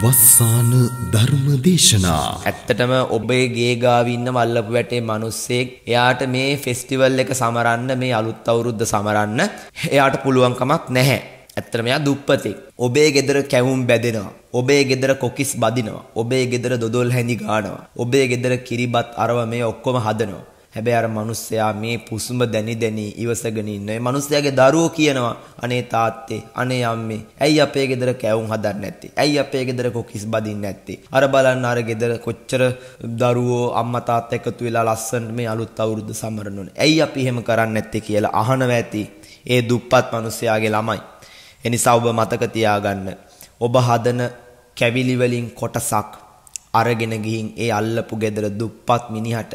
වස්සාන ධර්ම දේශනා ඇත්තටම ඔබේ ගේ ගාවින්න මල්ලපු වැටේ මනුස්සෙක් එයාට මේ ෆෙස්ටිවල් එක සමරන්න මේ අලුත් අවුරුද්ද සමරන්න එයාට පුළුවන්කමක් නැහැ ඇත්තට මෙයා දුප්පතෙක් ඔබේ ගෙදර කැවුම් බැදෙනවා ඔබේ ගෙදර කොකිස් බදිනවා ඔබේ ගෙදර දොදොල් හැඳි ගානවා ඔබේ ගෙදර කිරිබත් අරව මේ ඔක්කොම හදනවා හැබැයි අර මිනිස්සයා මේ පුසුම දැනි දැනි ඉවසගෙන ඉන්නවා. ඒ මිනිස්සයාගේ දරුවෝ කියනවා අනේ තාත්තේ අනේ අම්මේ ඇයි අපේ ගෙදර කැවුම් හදන්නේ නැත්තේ? ඇයි අපේ ගෙදර කොකිස් බදින්නේ නැත්තේ? අර බලන්න අර ගෙදර කොච්චර දරුවෝ අම්මා තාත්තා එකතු වෙලා ලස්සනට මේ අලුත් අවුරුද්ද සමරන ඕනේ. ඇයි අපි එහෙම කරන්නේ නැත්තේ කියලා අහනවා ඇති. ඒ දුප්පත් මිනිස්සයාගේ ළමයි. එනිසා ඔබ මතක තියාගන්න. ඔබ හදන කැවිලි වලින් කොටසක් අරගෙන ගිහින් ඒ අල්ලපු ගෙදර දුප්පත් මිනිහට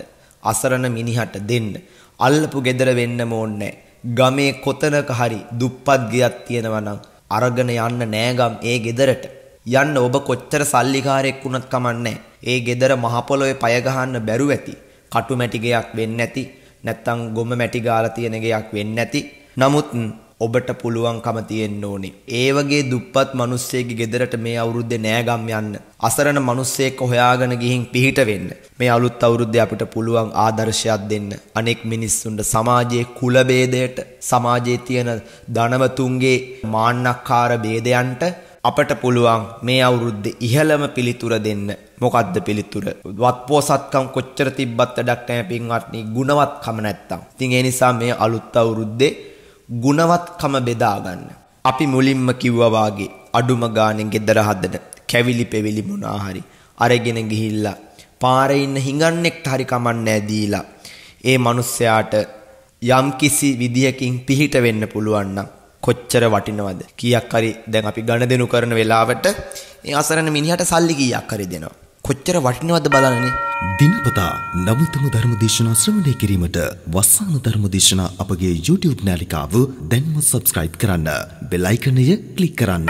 අසරණ මිනිහට දෙන්න. අල්ලපු ගෙදර වෙන්නම ඕනේ ගමේ කොතනක හරි දුප්පත් ගයක් තියෙනවා නම් අරගෙන යන්න නෑගම් ඒ ගෙදරට. යන්න ඔබ කොච්චර සල්ලිකාරයෙක් වුණත් කමන්නේ. ඒ ගෙදර මහපොළොවේ පය ගහන්න බැරුව ඇති. කටු මැටි ගයක් වෙන්නේ නැති. නැත්තම් ගොම මැටි ගාලා තියෙන ගයක් වෙන්නේ නැති. නමුත් ඔබට පුළුවන්කම තියෙන්න ඕනේ. ඒ වගේ දුප්පත් මිනිස්සෙක්ගේ ගෙදරට මේ අවුරුද්දේ නෑගම් යන්න. අසරණ මිනිස්සෙක් හොයාගෙන ගිහින් පිහිට වෙන්න. මේ අලුත් අවුරුද්දේ අපිට පුළුවන් ආදර්ශයක් දෙන්න. අනෙක් මිනිස්සුන්ට සමාජයේ කුල ભેදයට, සමාජයේ තියෙන ධනවතුන්ගේ මාන්නක්කාර ભેදයන්ට අපට පුළුවන් මේ අවුරුද්දේ ඉහළම පිළිතුර දෙන්න. මොකද්ද පිළිතුර? වත්පෝසත්කම් කොච්චර තිබ්බත් වැඩක් නැහැ පින්වත්නි, ගුණවත්කම නැත්තම්. ඉතින් ඒ නිසා මේ අලුත් අවුරුද්දේ ගුණවත්කම බෙදා ගන්න. අපි මුලින්ම කිව්වා වාගේ අඩුම ගානේ ගෙදර හදන කැවිලි පෙවිලි මොනා හරි අරගෙන ගිහිල්ලා පාරේ ඉන්න හිඟන්නෙක්ට හරි කමන්නේ දීලා ඒ මිනිස්සයාට යම්කිසි විදියකින් පිහිට වෙන්න පුළුවන් නම් කොච්චර වටිනවද කීයක් හරි දැන් අපි ගණදෙනු කරන වෙලාවට ඒ අසරණ මිනිහට සල්ලි කීයක් හරි දෙනවා කොච්චර වටිනවද බලන්නනේ. දිනපතා නවතම ධර්මදේශනා ශ්‍රවණය කිරීමට වස්සාන ධර්මදේශනා අපගේ YouTube නාලිකාව දැන්ම subscribe කරන්න. බෙල් icon එක ක්ලික් කරන්න.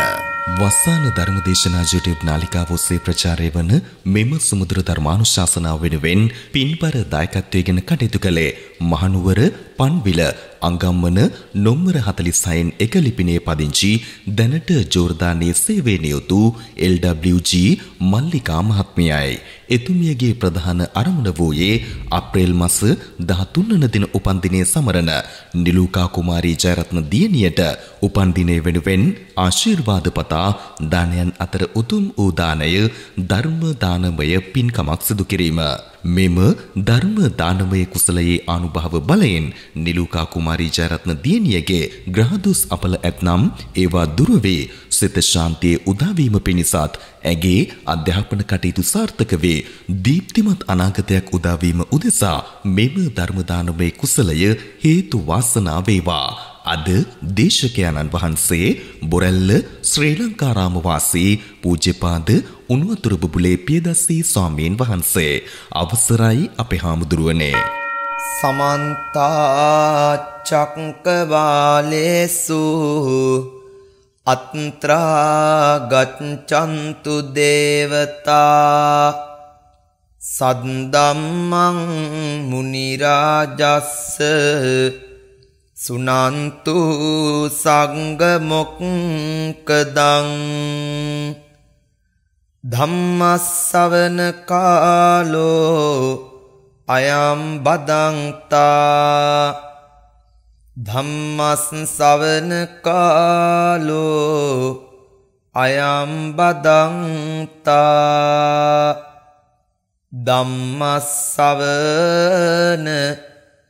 වස්සාන ධර්මදේශනා YouTube නාලිකාව ඔස්සේ ප්‍රචාරය වන මෙම සුමුදුර ධර්මානුශාසනාව වෙනුවෙන් පින්බර දායකත්වයෙන් කටයුතු කළේ මහනුවර පන්විල අංගම්වන නොම්මර 46න් එක ලිපිණේ පදිංචි දැනට ජෝර්දානයේ සේවයේ නියුතු LWG මල්ලිකා මහත්මියයි. එතුමියගේ ප්‍රධාන අරමුණ වූයේ අප්‍රේල් මාස 13 වන දින උපන්දිනයේ සමරන නිලූකා කුමාරී ජයරත්න දියණියට උපන්දිනය වෙනුවෙන් ආශිර්වාද පතා පවත්වා දානයන් අතර උතුම් වූ දානය ධර්ම දානමය පින්කමක් සිදු කිරීම. මෙම ධර්ම දානමය කුසලයේ අනුභව බලයෙන් නිලුකා කුමාරී ජයරත්න දියණියගේ ග්‍රහදුස් අපල ඇතනම් ඒවා දුර වේ සිත ශාන්තියේ උදාවීම පිණිසත් ඇගේ අධ්‍යාපන කටයුතු සාර්ථක වේ දීප්තිමත් අනාගතයක් උදාවීම උදෙසා මෙම ධර්ම දානමය කුසලය හේතු වාසනා වේවා අද දේශකයන්න් වහන්සේ බොරැල්ල ශ්‍රී ලංකාරාම වාසී පූජ්‍යපාද උණුවතුරු බුබුලේ පියදස්සී ස්වාමීන් වහන්සේ අවසරයි අපේ හාමුදුරුවනේ සමන්ත චක්කවාලේසු අත්‍රා ගච්ඡන්තු දේවතා සද්දම්මං මුනි රාජස්ස සුනන්තු සංගමොක්කදං ධම්මස්සවන කාලෝ අයම් බදන්තා ධම්මස්සවන කාලෝ අයම් බදන්තා ධම්මස්සවන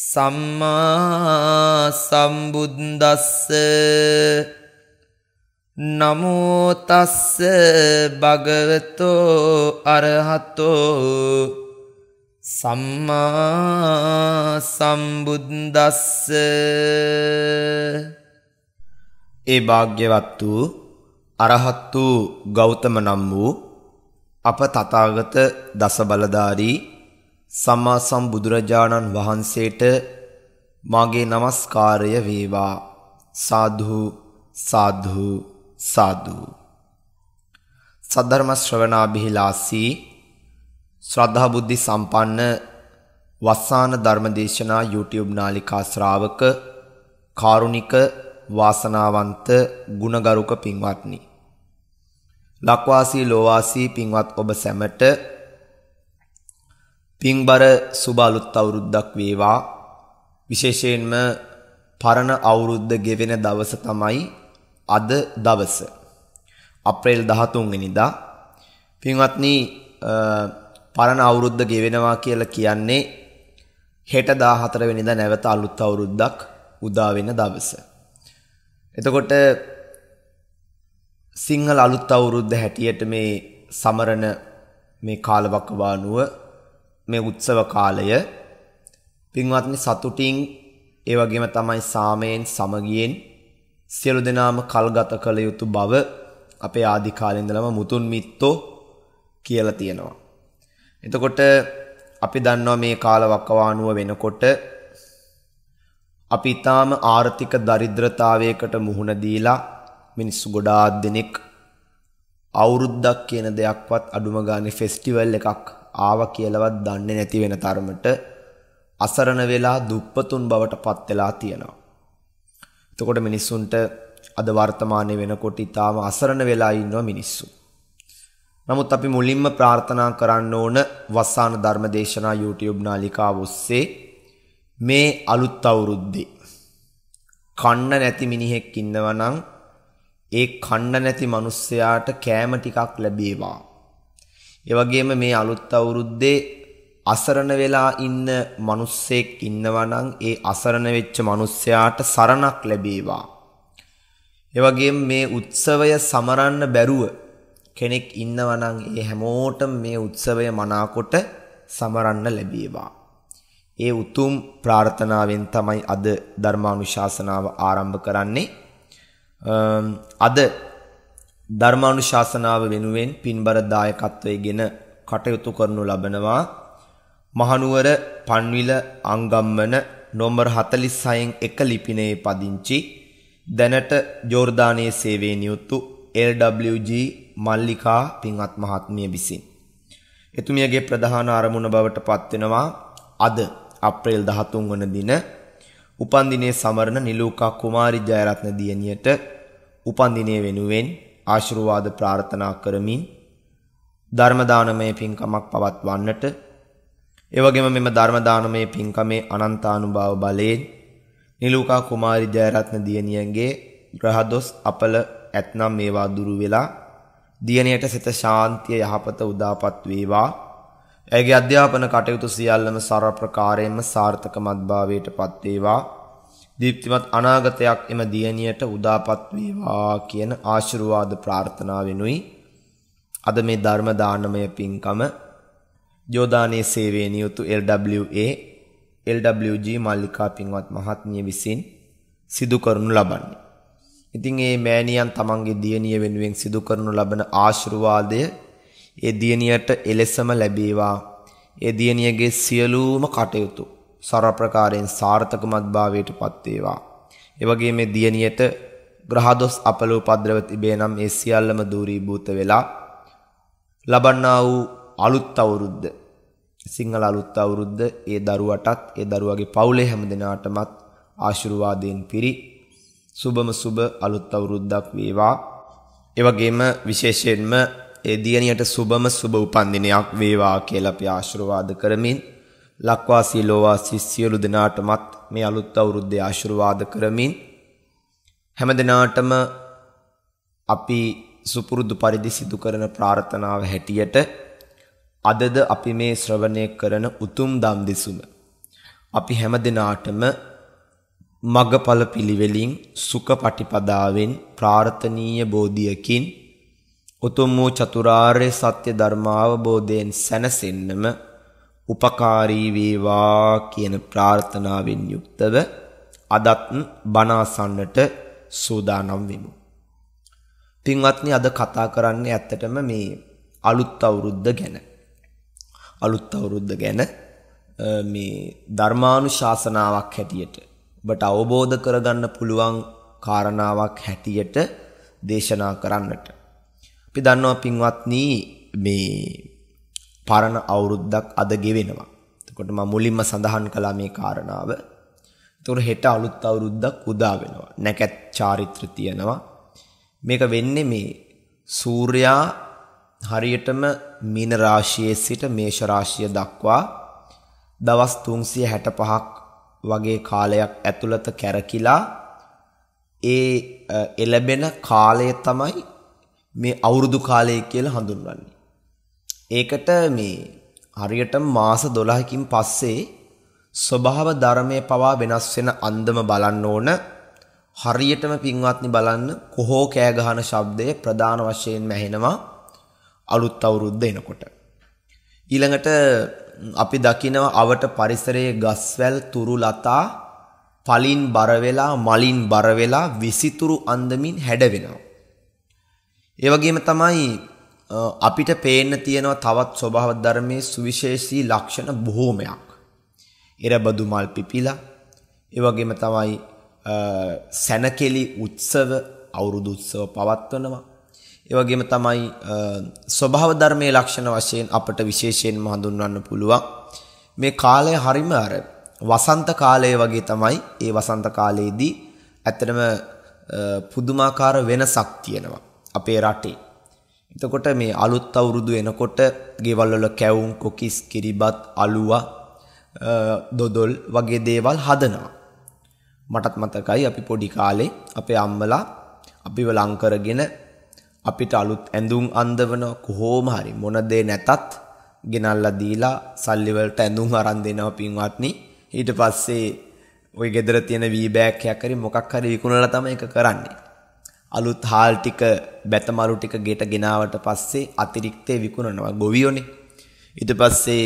සම්මා සම්බුද්දස්ස නමෝතස්ස භගවතෝ අරහතෝ සම්මා සම්බුද්දස්ස ඒ භාග්‍යවත් වූ අරහත් වූ ගෞතම නම් වූ අප තථාගත දස බලධාරී සම්මා සම්බුදුරජාණන් වහන්සේට මාගේ নমස්කාරය වේවා සාදු සාදු සාදු සද්ධර්ම ශ්‍රවණාභිලාසී ශ්‍රද්ධා බුද්ධි සම්පන්න වස්සාන ධර්මදේශනා YouTube නාලිකා ශ්‍රාවක කාරුණික වාසනාවන්ත ගුණගරුක පින්වත්නි ලක්වාසී ලෝවාසී පින්වත් ඔබ සැමට පින්බර සුබ අලුත් අවුරුද්දක් වේවා. විශේෂයෙන්ම පරණ අවුරුද්ද ගෙවෙන දවස තමයි අද දවස. අප්‍රේල් 13 වෙනිදා. පින්වත්නි පරණ අවුරුද්ද ගෙවෙනවා කියලා කියන්නේ හෙට 14 වෙනිදා නැවත අලුත් අවුරුද්දක් උදා වෙන දවස. එතකොට සිංහල අලුත් අවුරුද්ද හැටියට මේ සමරන මේ කාලවකවානුව මේ උත්සව කාලය පින්වත්නි සතුටින් ඒ වගේම තමයි සාමයෙන් සමගියෙන් සියලු දෙනාම කල්ගත කළ යුතු බව අපේ ආදි කාලේ ඉඳලම මුතුන් මිත්තෝ කියලා තියෙනවා. එතකොට අපි දන්නවා මේ කාලවකවානුව වෙනකොට අපි ඊටාම ආර්ථික දරිද්‍රතාවයකට මුහුණ දීලා මිනිස්සු ගොඩාක් දෙනෙක් අවුරුද්දක් කියන දෙයක්වත් අඩුම ගානේ ෆෙස්ටිවල් එකක් ආව කියලාවත් දන්නේ නැති වෙන තරමට අසරණ වෙලා දුප්පතුන් බවට පත් වෙලා තියෙනවා. එතකොට මිනිස්සුන්ට අද වර්තමානයේ වෙනකොට ඊටාම අසරණ වෙලා ඉන්නවා මිනිස්සු. නමුත් අපි මුලින්ම ප්‍රාර්ථනා කරන්න ඕන වස්සාන ධර්මදේශනා YouTube නාලිකාව ඔස්සේ මේ අලුත් අවුරුද්දේ කන්න නැති මිනිහෙක් ඉන්නවා නම් ඒ කන්න නැති මිනිස්සයාට කෑම ටිකක් ලැබේවා. ඒ වගේම මේ අලුත් අවුරුද්දේ අසරණ වෙලා ඉන්න මිනිස්සෙක් ඉන්නවා නම් ඒ අසරණ වෙච්ච මිනිස්සයාට සරණක් ලැබේවා. ඒ වගේම මේ උත්සවය සමරන්න බැරුව කෙනෙක් ඉන්නවා නම් ඒ හැමෝටම මේ උත්සවය මනාකොට සමරන්න ලැබේවා. ඒ උතුම් ප්‍රාර්ථනාවෙන් තමයි අද ධර්මානුශාසනාව ආරම්භ කරන්නේ. අද ධර්මානුශාසනාව වෙනුවෙන් පින්බර දායකත්වයේගෙන කටයුතු කරනු ලබනවා මහනුවර පන්විල අංගම්මන නොම්බර් 46න් එක ලිපිණයේ පදිංචි දැනට ජෝර්දානයේ සේවයේ නියුතු LWG මල්ලිකා පින්වත් මහත්මිය විසින් එතුමියගේ ප්‍රධාන අරමුණ බවට පත්වෙනවා අද අප්‍රේල් 13 වන දින උපන්දිනයේ සමරන නිලූකා කුමාරි ජයරත්න දියණියට උපන්දිනය වෙනුවෙන් ආශිර්වාද ප්‍රාර්ථනා කරමින් ධර්ම දානමය පින්කමක් පවත්වන්නට එවැගේම මෙම ධර්ම දානමය පින්කමේ අනන්තානුභාව බලයෙන් නිලූකා කුමාරි ජයරත්න දියණියගේ ග්‍රහදොස් අපල ඇතනම් මේවා දුරු වෙලා දියණියට සිත ශාන්තිය යහපත උදාපත් වේවා ඇගේ අධ්‍යාපන කටයුතු සියල්ලම සර්ව ප්‍රකාරයෙන්ම සාර්ථකමත් භාවයටපත් වේවා දීප්තිමත් අනාගතයක් එම දියණියට උදාපත් වේවා කියන ආශිර්වාද ප්‍රාර්ථනාවෙනුයි අද මේ ධර්ම දානමය පින්කම යෝදානයේ සේවයේ නියුතු LWA LWG මල්ලිකා පින්වත් මහත්මිය විසින් සිදු කරනු ලබන්නේ. ඉතින් මේ මෑණියන් තමන්ගේ දියණිය වෙනුවෙන් සිදු කරනු ලබන ආශිර්වාදය ඒ දියණියට එලෙසම ලැබේවා. ඒ දියණියගේ සියලුම කටයුතු සරල ප්‍රකාරයෙන් සාර්ථකමත් භාවයට පත් වේවා. ඒ වගේම මේ දියණියට ග්‍රහදොස් අපල උපද්‍රව තිබේ නම් ඒ සියල්ලම দূරීභූත වෙලා ලබන්නා වූ අලුත් අවුරුද්ද සිංහල අලුත් අවුරුද්ද ඒ දරුවටත් ඒ දරුවගේ පවුලේ හැමදෙනාටමත් ආශිර්වාදයෙන් පිරි සුබම සුබ අලුත් අවුරුද්දක් වේවා. ඒ වගේම විශේෂයෙන්ම ඒ දියණියට සුබම සුබ උපන්දිනයක් වේවා කියලා අපි ආශිර්වාද කරමින් ලක්වාසී ලෝවාසී සියලු දෙනාටමත් මේ අලුත් අවුරුද්දේ ආශිර්වාද කරමින් හැම දිනාටම අපි සුපුරුදු පරිදි සිදු කරන ප්‍රාර්ථනාව හැටියට අදද අපි මේ ශ්‍රවණය කරන උතුම් දම් දෙසුම අපි හැම දිනාටම මගඵල පිළිවෙලින් සුඛ පටිපදාවෙන් ප්‍රාර්ථනීය බෝධියකින් උතුම් වූ චතුරාර්ය සත්‍ය ධර්මාවබෝධයෙන් සැනසෙන්නම උපකාරී වේවා කියන ප්‍රාර්ථනාවෙන් යුක්තව අදත් බණාසන්නට සූදානම් වෙමු. පින්වත්නි අද කතා කරන්නේ ඇත්තටම මේ අලුත් අවුරුද්ද ගැන. අලුත් අවුරුද්ද ගැන මේ ධර්මානුශාසනාවක් හැටියට ඔබට අවබෝධ කරගන්න පුළුවන් කාරණාවක් හැටියට දේශනා කරන්නට. අපි දන්නවා පින්වත්නි මේ පරණ අවුරුද්දක් අද ගෙවෙනවා. එතකොට මම මුලින්ම සඳහන් කළා මේ කාරණාව. එතකොට හෙට අලුත් අවුරුද්දක් උදා වෙනවා. නැකත් චාරිත්‍ර තියෙනවා. මේක වෙන්නේ මේ සූර්යා හරියටම මීන රාශියේ සිට මේෂ රාශිය දක්වා දවස් 365ක් වගේ කාලයක් ඇතුළත කැරකිලා ඒ එළබෙන කාලය තමයි මේ අවුරුදු කාලය කියලා හඳුන්වන්නේ. ඒකට මේ හරියට මාස 12කින් පස්සේ ස්වභාව ධර්මයේ පවා වෙනස් වෙන අන්දම බලන්න ඕන හරියටම පින්වත්නි බලන්න කොහෝ කෑ ගහන ශබ්දය ප්‍රධාන වශයෙන්ම ඇහෙනවා අලුත් අවුරුද්ද එනකොට ඊළඟට අපි දකිනව අවට පරිසරයේ ගස්වැල් තුරු ලතා පලින් බර වෙලා මලින් බර වෙලා විසිතුරු අන්දමින් හැඩ වෙනවා ඒ වගේම තමයි අපිට පේන්න තියෙනවා තවත් ස්වභාව ධර්මයේ සුවිශේෂී ලක්ෂණ බොහෝමයක්. ඉරබදු මල් පිපිලා, ඒ වගේම තමයි සැනකෙලි උත්සව අවුරුදු උත්සව පවත්වනවා. ඒ වගේම තමයි ස්වභාව ධර්මයේ ලක්ෂණ වශයෙන් අපට විශේෂයෙන්ම හඳුන්වන්න පුළුවන්. මේ කාලය හරිම අර වසන්ත කාලය වගේ තමයි ඒ වසන්ත කාලයේදී ඇත්තටම පුදුමාකාර වෙනසක් තියෙනවා අපේ රටේ. එතකොට මේ අලුත් අවුරුදු එනකොට ගෙවල් වල කැවුම් කොකිස් කිරිබත් අලුවා දොදොල් වගේ දේවල් හදනවා. මටත් මතකයි අපි පොඩි කාලේ අපේ අම්මලා අපිව ලං කරගෙන අපිට අලුත් ඇඳුම් අඳවන කොහොම හරි මොන දේ නැතත් ගෙනල්ලා දීලා සල්ලි වලට ඇඳුම් අරන් දෙනවා පින්වත්නි. ඊට පස්සේ ওই ගෙදර තියෙන වී බෑග් එකක් හරි මොකක් හරි විකුණලා තමයි ඒක කරන්නේ. අලුත් හාල් ටික බැතමලු ටික ගෙට ගෙනාවට පස්සේ අතිරික්තේ විකුණනවා ගොවියෝනේ. ඊට පස්සේ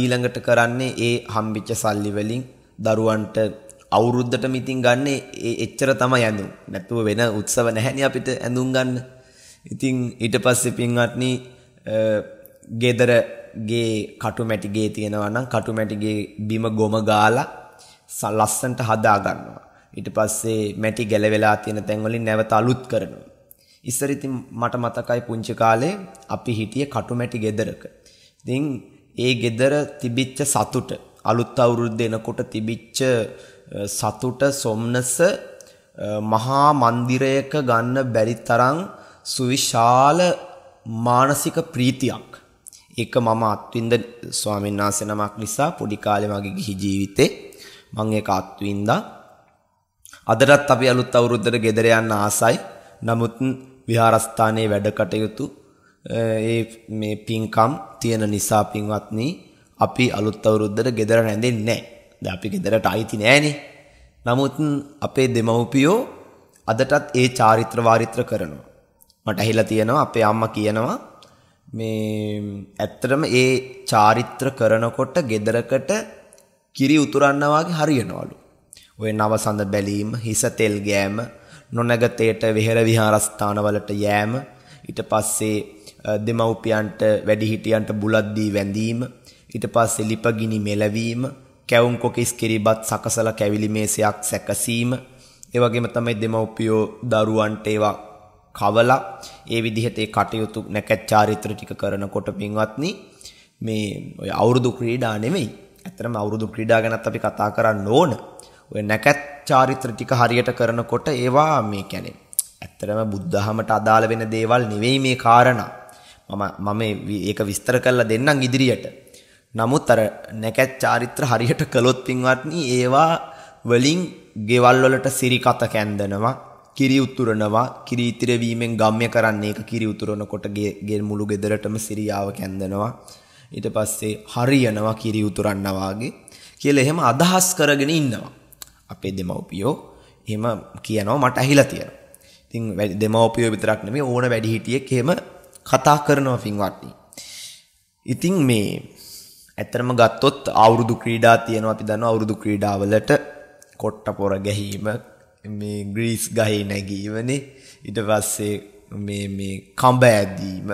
ඊළඟට කරන්නේ ඒ හම්බිච්ච සල්ලි වලින් දරුවන්ට අවුරුද්දටම ඉතින් ගන්න ඒ එච්චර තමයි ඇඳුම්. නැත්නම් වෙන උත්සව නැහැනේ අපිට ඇඳුම් ගන්න. ඉතින් ඊට පස්සේ පින්වත්නි ගෙදර ගේ කටුමැටි ගේ තියෙනවා නම් කටුමැටි ගේ බිම ගොම ගාලා ලස්සන්ට හදා ගන්නවා. ඊට පස්සේ මැටි ගැලවෙලා තියෙන තැන් වලින් නැවත අලුත් කරනවා. ඉස්සර ඉතින් මට මතකයි පුංචි කාලේ අපි හිටියේ කටුමැටි ගෙදරක. ඉතින් ඒ ගෙදර තිබිච්ච සතුට අලුත් අවුරුද්ද එනකොට තිබිච්ච සතුට සොම්නස මහා මන්දිරයක ගන්න බැරි තරම් සුවිශාල මානසික ප්‍රීතියක්. ඒක මම අත්විඳ ස්වාමීන් වහන්සේ නමක් නිසා පොඩි කාලේ මගේ ජීවිතේ මම ඒක අත්විඳා අදටත් අපි අලුත් අවුරුද්දට ගෙදර යන්න ආසයි. නමුත් විහාරස්ථානයේ වැඩ කටයුතු ඒ මේ පින්කම් තියෙන නිසා පින්වත්නි අපි අලුත් අවුරුද්දට ගෙදර රැඳෙන්නේ නැහැ. දැන් අපි ගෙදරට ආйти නෑනේ. නමුත් අපේ දෙමව්පියෝ අදටත් ඒ චාරිත්‍ර වාරිත්‍ර කරනවා. මට ඇහිලා තියෙනවා අපේ අම්මා කියනවා මේ ඇත්තටම ඒ චාරිත්‍ර කරනකොට ගෙදරකට කිරි උතුරන්නා වගේ හරියනවලු. ඔය නවසඳ බැලීම, හිස තෙල් ගෑම, නොනගතේට විහෙර විහාරස්ථානවලට යෑම, ඊට පස්සේ දෙමව්පියන්ට වැඩිහිටියන්ට බුලත් දී වැඳීම, ඊට පස්සේ ලිපගිනි මෙලවීම, කැවුම් කොකිස් කිරිබත් සකසලා කැවිලිමේසයක් සැකසීම, ඒ වගේම තමයි දෙමව්පියෝ දරුවන්ට ඒවා කවලා ඒ විදිහට ඒ කටයුතු නැකත් චාරිත්‍ර ටික කරනකොට පින්වත්නි මේ ඔය අවුරුදු ක්‍රීඩා නෙමෙයි. ඇත්තටම අවුරුදු ක්‍රීඩා ගැනත් අපි කතා කරන්න ඕන. ඔය නැකත් චාරිත්‍ර ටික හරියට කරනකොට ඒවා මේ කියන්නේ ඇත්තටම බුද්ධහමට අදාළ වෙන දේවල් නෙවෙයි මේ කාරණා. මම මම ඒක විස්තර කරලා දෙන්නම් ඉදිරියට. නමුත් අර නැකත් චාරිත්‍ර හරියට කළොත් පින්වත්නි ඒවා වලින් ගෙවල් වලට සිරිකත කැන්දනවා කිරි උතුරනවා කිරි ඉතිර වීමෙන් ගම්ම්‍ය කරන්නේ ඒක කිරි උතුරනකොට ගේ මුළු ගෙදරටම සිරියාව කැන්දනවා ඊට පස්සේ හරියනවා කිරි උතුරන්නා වාගේ කියලා එහෙම අදහස් කරගෙන ඉන්නවා අපේ දෙමව්පියෝ එහෙම කියනවා මට ඇහිලා තියෙනවා. ඉතින් දෙමව්පියෝ විතරක් නෙමෙයි ඕන වැඩිහිටියෙක් එහෙම කතා කරනවා පින්වත්නි. ඉතින් මේ ඇත්තටම ගත්තොත් අවුරුදු ක්‍රීඩා තියෙනවා අපි දන්නවා අවුරුදු ක්‍රීඩාවලට කොට්ට පොර ගැහිීම මේ ග්‍රීස් ගහේ නැගීමනේ ඊට පස්සේ මේ මේ කඹ ඇදීම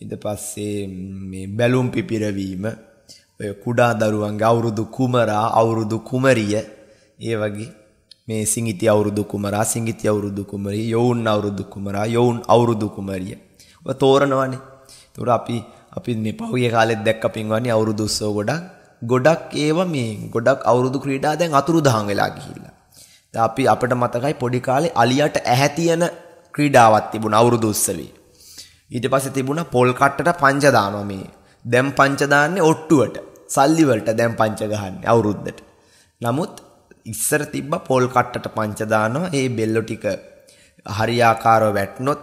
ඊට පස්සේ මේ බැලුම් පිපිරවීම ඔය කුඩා දරුවන්ගේ අවුරුදු කුමරා අවුරුදු කුමරිය ඒ වගේ මේ සිංගිති අවුරුදු කුමරා සිංගිති අවුරුදු කුමරිය යෝවුන් අවුරුදු කුමරා යෝවුන් අවුරුදු කුමරිය. ඔය තෝරනවනේ. ඒතකොට අපි අපි මේ පහුගිය කාලෙත් දැක්ක පින්වන්නේ අවුරුදු උත්සව ගොඩක් ගොඩක් ඒවා මේ ගොඩක් අවුරුදු ක්‍රීඩා දැන් අතුරුදහන් වෙලා ගිහිල්ලා. දැන් අපි අපිට මතකයි පොඩි කාලේ අලියට ඇහැ තියෙන ක්‍රීඩාවක් තිබුණා අවුරුදු උත්සවේ. ඊට පස්සේ තිබුණා පොල් කට්ටට පංච දානවා මේ. දැන් පංච දාන්නේ ඔට්ටුවට. සල්ලි වලට දැන් පංච ගහන්නේ අවුරුද්දට. නමුත් ඉස්සර තිබ්බ පොල් කට්ටට පංච දානවා ඒ බෙල්ලෝ ටික හරියාකාරව වැටුනොත්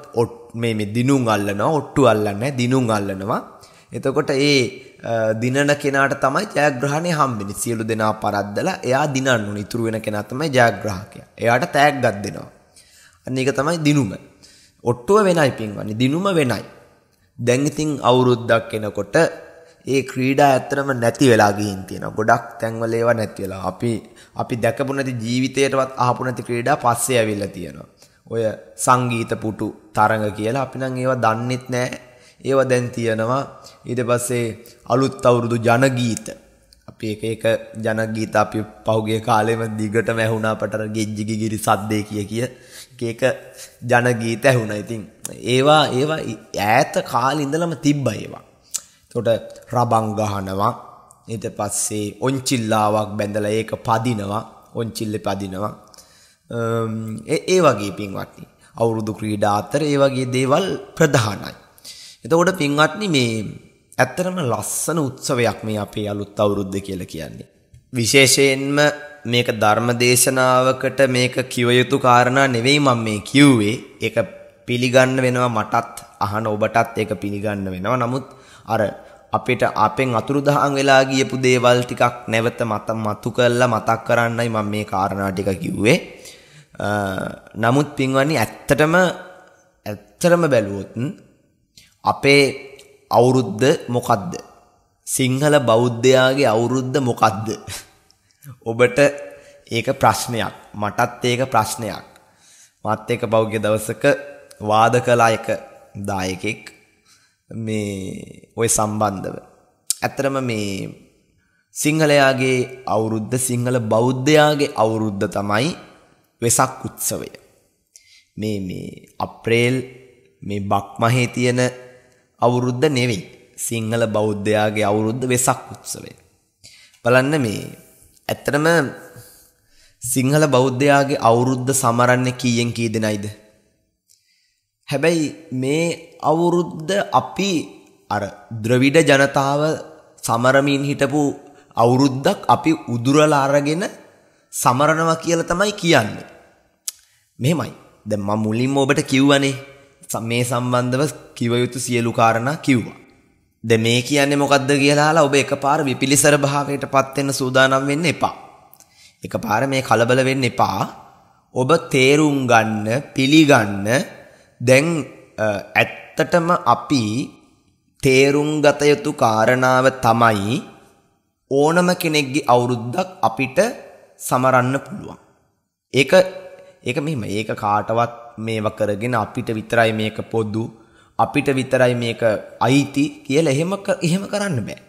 මේ මේ දිනුම් අල්ලනවා ඔට්ටු අල්ලන්නේ දිනුම් අල්ලනවා එතකොට ඒ දිනන කෙනාට තමයි ජයග්‍රහණය හම්බෙන්නේ සියලු දෙනා පරද්දලා එයා දිනන්න උන ඉතුරු වෙන කෙනා තමයි ජයග්‍රාහකයා එයාට තෑග්ගක් දෙනවා අන්න ඒක තමයි දිනුම ඔට්ටුව වෙනයි පින්වන්නේ දිනුම වෙනයි දැන් ඉතින් අවුරුද්දක් එනකොට ඒ ක්‍රීඩා ඇත්තටම නැති වෙලා ගිහින් තියෙනවා. ගොඩක් තැන්වල ඒවා නැති වෙලා. අපි අපි දැකපු නැති ජීවිතේටවත් අහපු නැති ක්‍රීඩා පස්සේ ඇවිල්ලා තියෙනවා. ඔය සංගීත පුටු තරඟ කියලා අපි නම් ඒවා දන්නෙත් නෑ. ඒවා දැන් තියෙනවා. ඊට පස්සේ අලුත් අවුරුදු ජනගීත. අපි එක එක ජනගීත අපි පහුගිය කාලෙම දිගටම ඇහුණා අපට ගෙජ්ජිගිගිරි සද්දේ කිය කිය එක ජනගීත ඇහුණා. ඉතින් ඒවා ඒවා ඈත කාලේ ඉඳලම තිබ්බා ඒවා. තොට රබං ගහනවා ඊට පස්සේ ඔංචිල්ලාවක් බැඳලා ඒක පදිනවා ඔංචිල්ලේ පදිනවා ඒ වගේ පින්වත්නි අවුරුදු ක්‍රීඩා අතර ඒ වගේ දේවල් ප්‍රධානයි එතකොට පින්වත්නි මේ ඇත්තරම ලස්සන උත්සවයක් මේ අපේ අලුත් අවුරුද්ද කියලා කියන්නේ විශේෂයෙන්ම මේක ධර්මදේශනාවකට මේක කිව යුතු කාරණා නෙවෙයි මම මේ කිව්වේ ඒක පිළිගන්න වෙනවා මටත් අහන ඔබටත් ඒක පිළිගන්න වෙනවා නමුත් අර අපිට අපෙන් අතුරුදහන් වෙලා ගියපු දේවල් ටිකක් නැවත මත මතු කරලා මතක් කරන්නයි මම මේ කාරණා ටික කිව්වේ. නමුත් පින්වන්නේ ඇත්තටම ඇත්තටම බැලුවොත් අපේ අවුරුද්ද මොකද්ද? සිංහල බෞද්ධයාගේ අවුරුද්ද මොකද්ද? ඔබට ඒක ප්‍රශ්නයක්. මටත් ඒක ප්‍රශ්නයක්. මාත් එක්ක පෞද්ගලික දවසක වාද කළා එක දායකෙක් මේ ඔය සම්බන්ධව. ඇත්තරම මේ සිංහලයාගේ අවුරුද්ධ සිංහල බෞද්ධයාගේ අවුරුද්ධ තමයි වෙසක් උත්සවය. මේ මේ අප්‍රේල් මේ බක්මහේ තියෙන අවුරුද්ධ නෙවෙයි. සිංහල බෞද්ධයාගේ අවුරුද්ධ වෙසක් උත්සවය. බලන්න මේ ඇත්තරම සිංහල බෞද්ධයාගේ අවුරුද්ධ සමරන්න කීයෙන් කී දෙනයිද. හැබැයි මේ අවුරුද්ද අපි අර ද්‍රවිඩ ජනතාව සමරමින් හිටපු අවුරුද්දක් අපි උදුරලා අරගෙන සමරනවා කියලා තමයි කියන්නේ. මෙහෙමයි. දැන් මම මුලින්ම ඔබට කිව්වනේ මේ සම්බන්ධව කිව යුතු සියලු කාරණා කිව්වා. දැන් මේ කියන්නේ මොකද්ද කියලා ඔබ එකපාර විපිලිසර භාවයටපත් වෙන්න සූදානම් වෙන්න එපා. එකපාර මේ කලබල වෙන්න එපා. ඔබ තේරුම් ගන්න, පිළිගන්න දැන් ඇත්ත ඇත්තටම අපි තේරුම් ගත යුතු කාරණාව තමයි ඕනම කෙනෙක්ගේ අවුරුද්දක් අපිට සමරන්න පුළුවන්. ඒක ඒක මෙහෙම ඒක කාටවත් මේව කරගෙන අපිට විතරයි මේක පොදු අපිට විතරයි මේක අයිති කියලා එහෙම එහෙම කරන්න බෑ.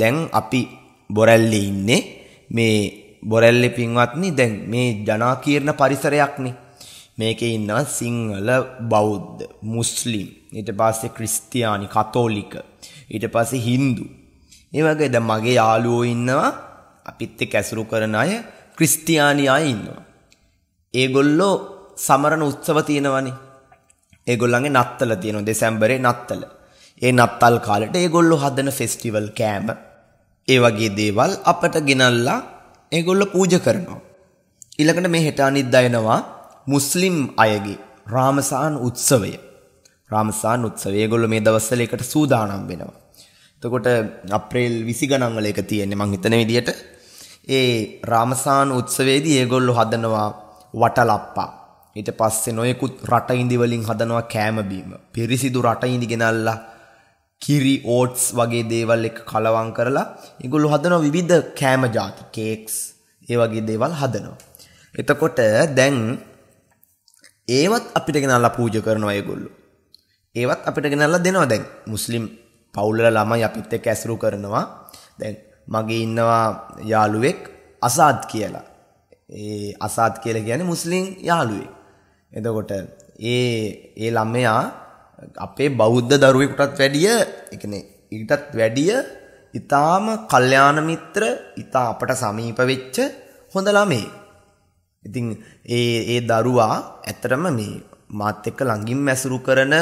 දැන් අපි බොරැල්ලේ ඉන්නේ මේ බොරැල්ලේ පින්වත්නි දැන් මේ ජනාකීර්ණ පරිසරයක්නේ. මේකේ ඉන්නවා සිංහල බෞද්ධ මුස්ලිම් ඊට පස්සේ ක්‍රිස්තියානි කතෝලික ඊට පස්සේ Hindu ඒ වගේ දැන් මගේ යාළුවෝ ඉන්නවා අපිත් එක්ක ඇසුරු කරන අය ක්‍රිස්තියානි අය ඉන්නවා ඒගොල්ලෝ සමරන උත්සව තියෙනවනේ ඒගොල්ලන්ගේ නත්තල තියෙනවා දෙසැම්බරේ නත්තල ඒ නත්තල් කාලෙට ඒගොල්ලෝ හදන ෆෙස්ටිවල් කෑම ඒ වගේ දේවල් අපට ගෙනල්ලා ඒගොල්ලෝ පූජ කරනවා. ඊළඟට මේ හෙට අනිද්දා එනවා මුස්ලිම් අයගේ රාමසාන් උත්සවය. රාමසාන් උත්සවය. ඒගොල්ලෝ මේ දවස්වල ඒකට සූදානම් වෙනවා. එතකොට අප්‍රේල් 20 ගණන් වල ඒක තියෙන්නේ මං හිතන විදිහට. ඒ රාමසාන් උත්සවයේදී ඒගොල්ලෝ හදනවා වටලප්පා. ඊට පස්සේ නොයෙකුත් රටඉදි වලින් හදනවා කෑමබීම. පිරිසිදු රටඉදි ගෙනල්ලා කිරි ඕට්ස් වගේ දේවල් එක කලවං කරලා ඒගොල්ලෝ හදනවා විවිධ කෑම ජාති කේක්ස් ඒ වගේ දේවල් හදනවා. එතකොට දැන් ඒවත් අපිට ගෙනල්ලා පූජ කරනවා ඒගොල්ලෝ. ඒවත් අපිට ගෙනල්ලා දෙනවා දැන් මුස්ලිම් පවුල්ල ළමයි අපිත් එක්ක ඇසුරු කරනවා දැන් මගේ ඉන්නවා යාළුවෙක් අසාද් කියලා ඒ අසාත් කියල ගැන මුස්ලිම් යාළුවේ. එදකොට ඒ ඒ ළම්මයා අපේ බෞද්ධ දරුවෙකුටත් වැඩිය එකන ඉටත් වැඩිය ඉතාම කල්්‍යානමිත්‍ර ඉතා අපට සමීප වෙච්ච හොඳ ළමේ. ඉතිං ඒ ඒ දරුවා ඇතරම මේ මාත් එක්ක ළඟින් මැසුරු කරන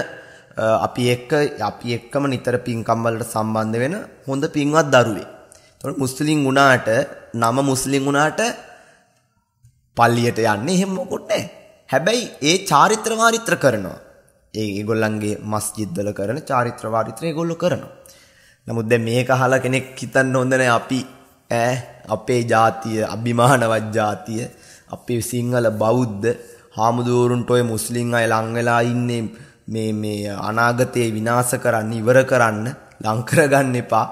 අපි එක්ක අපි එක්කම නිතර පින්කම් වලට සම්බන්ධ වෙන හොඳ පින්වත් දරුවෙක්. එතකොට මුස්ලිම් වුණාට නම මුස්ලිම් වුණාට පල්ලියට යන්නේ එහෙම මොකොත් නැහැ. හැබැයි ඒ චාරිත්‍ර වාරිත්‍ර කරනවා. ඒ ඒගොල්ලන්ගේ මස්ජිද් වල කරන චාරිත්‍ර වාරිත්‍ර ඒගොල්ලෝ කරනවා. නමුත් දැන් මේක අහලා කෙනෙක් හිතන්න හොඳ නැහැ අපි ඈ අපේ ජාතිය අභිමානවත් ජාතිය අපේ සිංහල බෞද්ධ හාමුදුරුන්ට ඔය මුස්ලිම් අය ලං වෙලා ඉන්නේ මේ මේ අනාගතේ විනාශ කරන්න ඉවර කරන්න ලං කරගන්න එපා.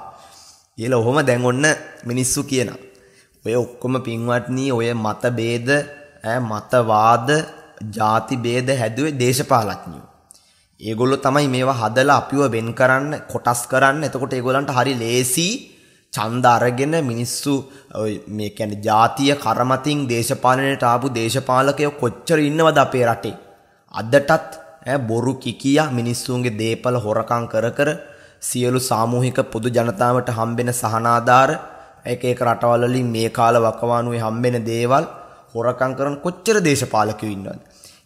කියලා ඔහොම දැන් ඔන්න මිනිස්සු කියනවා. ඔය ඔක්කොම පින්වත්නි ඔය මත ભેද මතවාද ಜಾති ભેද හැදුවේ දේශපාලඥයෝ. ඒගොල්ලෝ තමයි මේවා හදලා අපිව වෙන් කරන්න කොටස් කරන්න. එතකොට ඒගොල්ලන්ට හරි ලේසි ඡන්ද අරගෙන මිනිස්සු මේ කියන්නේ ජාතිය කරමතින් දේශපාලනයට ආපු දේශපාලකයෝ කොච්චර ඉන්නවද අපේ රටේ? අදටත් බොරු කිකියා මිනිස්සුන්ගේ දේපල හොරකං කර කර සියලු සාමූහික පොදු ජනතාවට හම්බෙන සහනාධාර එක එක රටවල්ලින් මේ කාල වකවානුවේ හම්බෙන දේවල් හොරකං කරන කොච්චර දේශපාලකයෝ ඉන්නවද?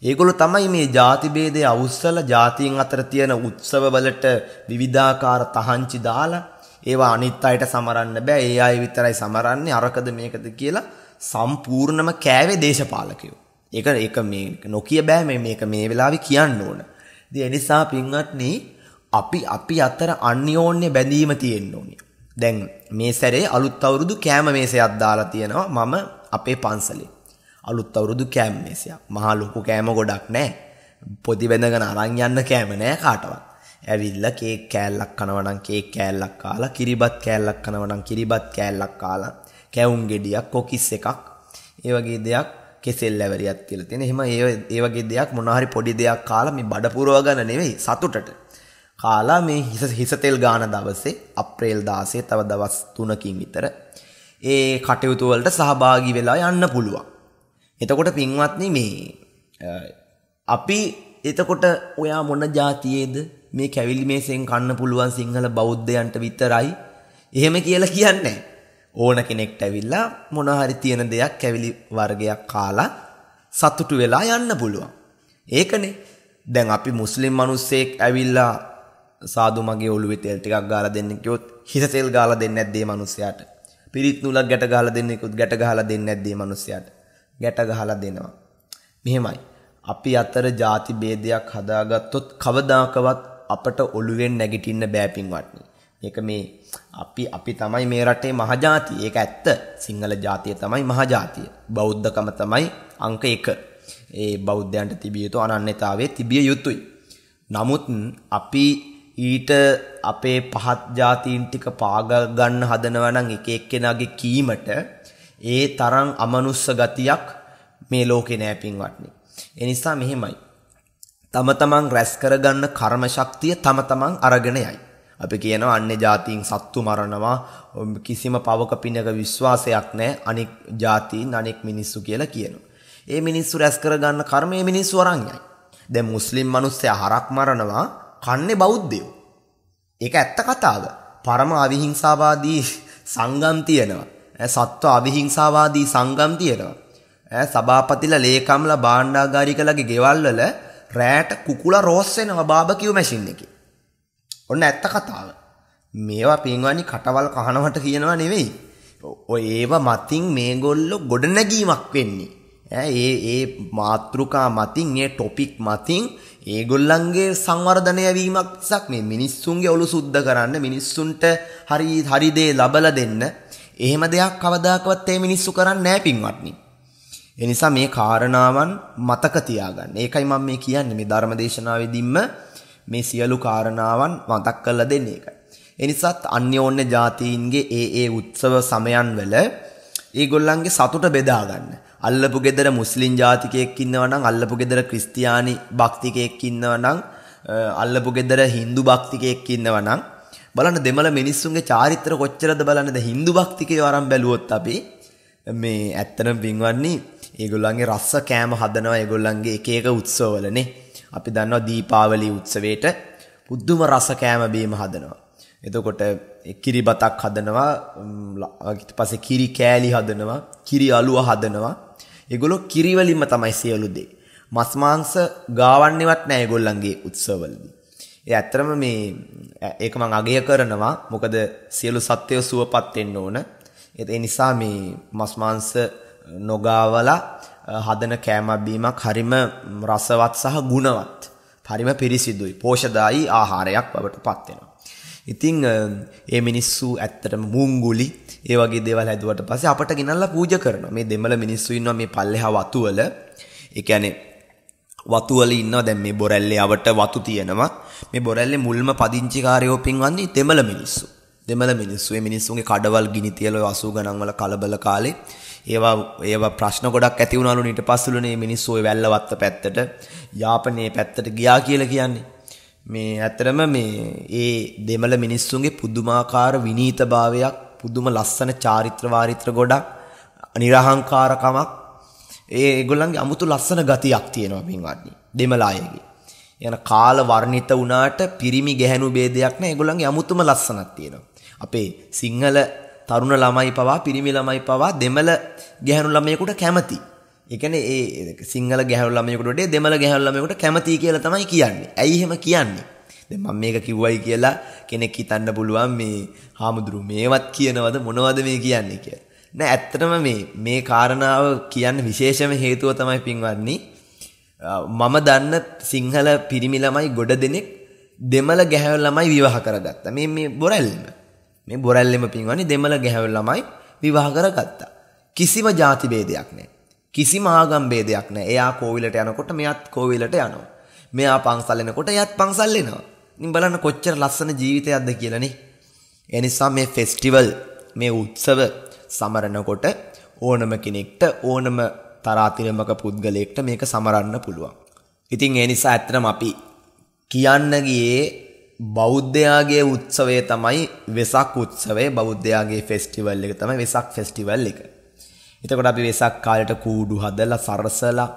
ඒගොල්ලෝ තමයි මේ ಜಾති ભેදේ අවුස්සලා ಜಾතියන් අතර තියෙන උත්සවවලට විවිධාකාර තහංචි දාලා ඒවා අනිත් අයට සමරන්න බෑ. ඒ අය විතරයි සමරන්නේ අරකද මේකද කියලා සම්පූර්ණම කෑවේ දේශපාලකයෝ. ඒක ඒක මේ නොකිය බෑ මේ මේක මේ වෙලාවේ කියන්න ඕන. ඉතින් ඒ නිසා පින්වත්නි අපි අපි අතර අන්‍යෝන්‍ය බැඳීම තියෙන්න ඕනේ. දැන් මේ සැරේ අලුත් අවුරුදු කෑම මේසයක් දාලා තියෙනවා මම අපේ පන්සලේ. අලුත් අවුරුදු කෑම මේසයක්. මහා ලොකු කෑම ගොඩක් නැහැ. පොඩි වෙනගෙන අරන් යන්න කෑම නැහැ කාටවත්. ඇවිල්ලා කේක් කෑල්ලක් කනවා නම් කේක් කෑල්ලක් කාලා, කිරිබත් කෑල්ලක් කනවා නම් කිරිබත් කෑල්ලක් කාලා, කැවුම් ගෙඩියක්, කොකිස් එකක්, ඒ වගේ දෙයක් කෙසෙල් ලැබරියක් කියලා තියෙන. එහෙම ඒ ඒ වගේ දෙයක් මොනවා හරි පොඩි දෙයක් කාලා මේ බඩ පුරව ගන්න නෙවෙයි සතුටට. කාලා මේ හිස හිස තෙල් ගාන දවසේ අප්‍රේල් 16 තව දවස් 3කින් විතර ඒ කටයුතු වලට සහභාගී වෙලා යන්න පුළුවන්. එතකොට පින්වත්නි මේ අපි එතකොට ඔයා මොන જાතියේද මේ කැවිලි මේසෙන් කන්න පුළුවන් සිංහල බෞද්ධයන්ට විතරයි එහෙම කියලා කියන්නේ නැහැ. ඕන කෙනෙක්ට ඇවිල්ලා මොන හරි තියෙන දෙයක් කැවිලි වර්ගයක් කාලා සතුටු වෙලා යන්න පුළුවන්. ඒකනේ. දැන් අපි මුස්ලිම් මිනිස්සෙක් ඇවිල්ලා සාදු මගේ ඔළුවේ තෙල් ටිකක් ගාලා දෙන්න කිව්වොත් හිස තෙල් ගාලා දෙන්නේ නැද්ද මේ මිනිස්සයාට? පිරිත් නූලක් ගැට ගහලා දෙන්න කිව්වොත් ගැට ගහලා දෙන්නේ නැද්ද මේ මිනිස්සයාට? ගැට ගහලා දෙනවා. මෙහෙමයි. අපි අතර ಜಾති ભેදයක් හදාගත්තොත් කවදාකවත් අපට ඔළුවෙන් නැගිටින්න බෑ පින්වත්නි. ඒක මේ අපි අපි තමයි මේ රටේ මහජාතිය. ඒක ඇත්ත. සිංහල ජාතිය තමයි මහජාතිය. බෞද්ධකම තමයි අංක 1. ඒ බෞද්ධයන්ට තිබිය යුතු අනන්‍යතාවය තිබිය යුතුයි. නමුත් අපි ඊට අපේ පහත් ජාතීන් ටික පාගල් ගන්න හදනවා නම් එක එක්කෙනාගේ කීමට ඒ තරම් අමනුස්ස ගතියක් මේ ලෝකේ නෑ පින්වත්නි. ඒ නිසා මෙහෙමයි. තම තමන් රැස් කරගන්න කර්ම ශක්තිය තම තමන් අරගෙන යයි. අපි කියනවා අන්නේ જાතීන් සත්තු මරනවා කිසිම පවක පිනක විශ්වාසයක් නැහැ අනික් જાතීන් අනික් මිනිස්සු කියලා කියනවා. ඒ මිනිස්සු රැස් කරගන්න කර්මයේ මිනිස්සු අරන් යයි. දැන් මුස්ලිම් මිනිස්සයා හරක් මරනවා කන්නේ බෞද්ධයෝ. ඒක ඇත්ත කතාව. පරම අවිහිංසාවාදී සංගම් තියෙනවා. සත්ව අවිහිංසාවාදී සංගම් තියෙනවා. සභාපතිලා ලේකම්ලා භාණ්ඩාගාරිකලගේ ගෙවල් වල රෑට කුකුලා රෝස් වෙනවා බාබකියු මැෂින් එකේ. ඔන්න ඇත්ත කතාව. මේවා පින්වනි කටවල් කහනවට කියනවා නෙවෙයි. ඔය ඒව මතින් මේගොල්ලෝ ගොඩනැගීමක් වෙන්නේ. ඒ ඒ මාතෘකා මතින් ඒ ටොපික් මතින් ඒගොල්ලන්ගේ සංවර්ධනය වීමක් සක් මේ මිනිස්සුන්ගේ ඔලු සුද්ධ කරන්න මිනිස්සුන්ට හරි හරි දේ ලබලා දෙන්න එහෙම දෙයක් කවදාකවත් ඒ මිනිස්සු කරන්නේ නැහැ පින්වත්නි. ඒ නිසා මේ කාරණාවන් මතක තියාගන්න. ඒකයි මම මේ කියන්නේ මේ ධර්මදේශනාවේදීම මේ සියලු කාරණාවන් මතක් කරලා දෙන්නේ ඒකයි. එනිසාත් අන්‍යෝන්‍ය ජාතීන්ගේ ඒ ඒ උත්සව සමයන් වල ඒගොල්ලන්ගේ සතුට බෙදා ගන්න. අල්ලපු ගෙදර මුස්ලිම් ජාතිකයෙක් ඉන්නවා නම් අල්ලපු ගෙදර ක්‍රිස්තියානි භක්තිකයෙක් ඉන්නවා නම් අල්ලපු ගෙදර Hindu භක්තිකයෙක් ඉන්නවා නම් බලන්න දෙමළ මිනිස්සුන්ගේ චාරිත්‍ර කොච්චරද බලන්නද Hindu භක්තිකයෝ අරන් බැලුවොත් අපි මේ ඇත්තටම පින්වත්නි ඒගොල්ලන්ගේ රස්ස කෑම හදනවා ඒගොල්ලන්ගේ එක එක උත්සවවලනේ අපි දන්නවා දීපාවලි උත්සවයට පුදුම රස කෑම බීම හදනවා. එතකොට කිරි බතක් හදනවා ඊට පස්සේ කිරි කෑලි හදනවා කිරි අලුව හදනවා ඒගොල්ලෝ කිරි වලින්ම තමයි සියලු දේ මස් මාංශ ගාවන්නේවත් නැහැ ඒගොල්ලන්ගේ උත්සවවලදී ඒ ඇත්තරම මේ ඒක මම අගය කරනවා මොකද සියලු සත්වය සුවපත් වෙන්න ඕන ඒ නිසා මේ මස් මාංශ නොගාවලා හදන කෑමක් බීමක් හරිම රසවත් සහ ගුණවත්. හරිම පිරිසිදුයි. පෝෂදායි ආහාරයක් බවට පත් වෙනවා. ඉතින් ඒ මිනිස්සු ඇත්තටම මුංගුලි ඒ වගේ දේවල් හැදුවට පස්සේ අපට ගෙනල්ලා පූජා කරනවා. මේ දෙමළ මිනිස්සු ඉන්නවා මේ පල්ලෙහා වතුවල. ඒ කියන්නේ වතුවල ඉන්නවා දැන් මේ බොරැල්ලේ අවට වතු තියෙනවා. මේ බොරැල්ලේ මුල්ම පදිංචිකාරයෝ පින්වන්නේ දෙමළ මිනිස්සු. දෙමළ මිනිස්සු. මේ මිනිස්සුන්ගේ කඩවල් ගිනි තියලා 80 ගණන් වල කලබල කාලේ ඒවා ඒවා ප්‍රශ්න ගොඩක් ඇති වුණලු ඊට පස්සෙලුනේ මිනිස්සු ওই වැල්ලවත්ත පැත්තට යාපනයේ පැත්තට ගියා කියලා කියන්නේ. මේ ඇත්තරම මේ ඒ දෙමළ මිනිස්සුන්ගේ පුදුමාකාර විනීතභාවයක් පුදුම ලස්සන චාරිත්‍ර වාරිත්‍ර ගොඩක් නිර්හංකාරකමක් ඒ ඒගොල්ලන්ගේ අමුතු ලස්සන ගතියක් තියෙනවා පින්වත්නි දෙමළ අයගේ. යන කාල වර්ණිත වුණාට පිරිමි ගැහණු ભેදයක් නැහැ ඒගොල්ලන්ගේ අමුතුම ලස්සනක් තියෙනවා. අපේ සිංහල තරුණ ළමයි පවා පිරිමි ළමයි පවා දෙමළ ගැහැණු ළමයෙකුට කැමති. ඒ කියන්නේ ඒ සිංහල ගැහැණු ළමයෙකුට වඩා දෙමළ ගැහැණු ළමයෙකුට කැමති කියලා තමයි කියන්නේ. ඇයි එහෙම කියන්නේ? දැන් මම මේක කිව්වයි කියලා කෙනෙක් හිතන්න පුළුවන් මේ හාමුදුරු මේවත් කියනවද මොනවද මේ කියන්නේ කියලා. නෑ ඇත්තටම මේ මේ කාරණාව කියන්න විශේෂම හේතුව තමයි පින්වත්නි මම දන්න සිංහල පිරිමි ළමයි ගොඩ දෙනෙක් දෙමළ ගැහැණු ළමයි විවාහ කරගත්තා. මේ මේ බොරැල්ලේ මේ බොරැල්ලෙම පින්වන්නේ දෙමළ ගැහැවල් ළමයි විවාහ කරගත්තා. කිසිම ಜಾති ભેදයක් නැහැ. කිසිම ආගම් ભેදයක් නැහැ. එයා කෝවිලට යනකොට මෙයාත් කෝවිලට යනවා. මෙයා පන්සල් එනකොට එයාත් පන්සල් එනවා. ඉතින් බලන්න කොච්චර ලස්සන ජීවිතයක්ද කියලානේ. ඒ නිසා මේ ෆෙස්ටිවල් මේ උත්සව සමරනකොට ඕනම කෙනෙක්ට ඕනම තරාතිරමක පුද්ගලයෙක්ට මේක සමරන්න පුළුවන්. ඉතින් ඒ නිසා ඇත්තටම අපි කියන්න ගියේ බෞද්ධයාගේ උත්සවය තමයි වෙසක් උත්සවය බෞද්ධයාගේ ෆෙස්ටිවල් එක තමයි වෙසක් ෆෙස්ටිවල් එක. එතකොට අපි වෙසක් කාලයට කූඩු හදලා සරසලා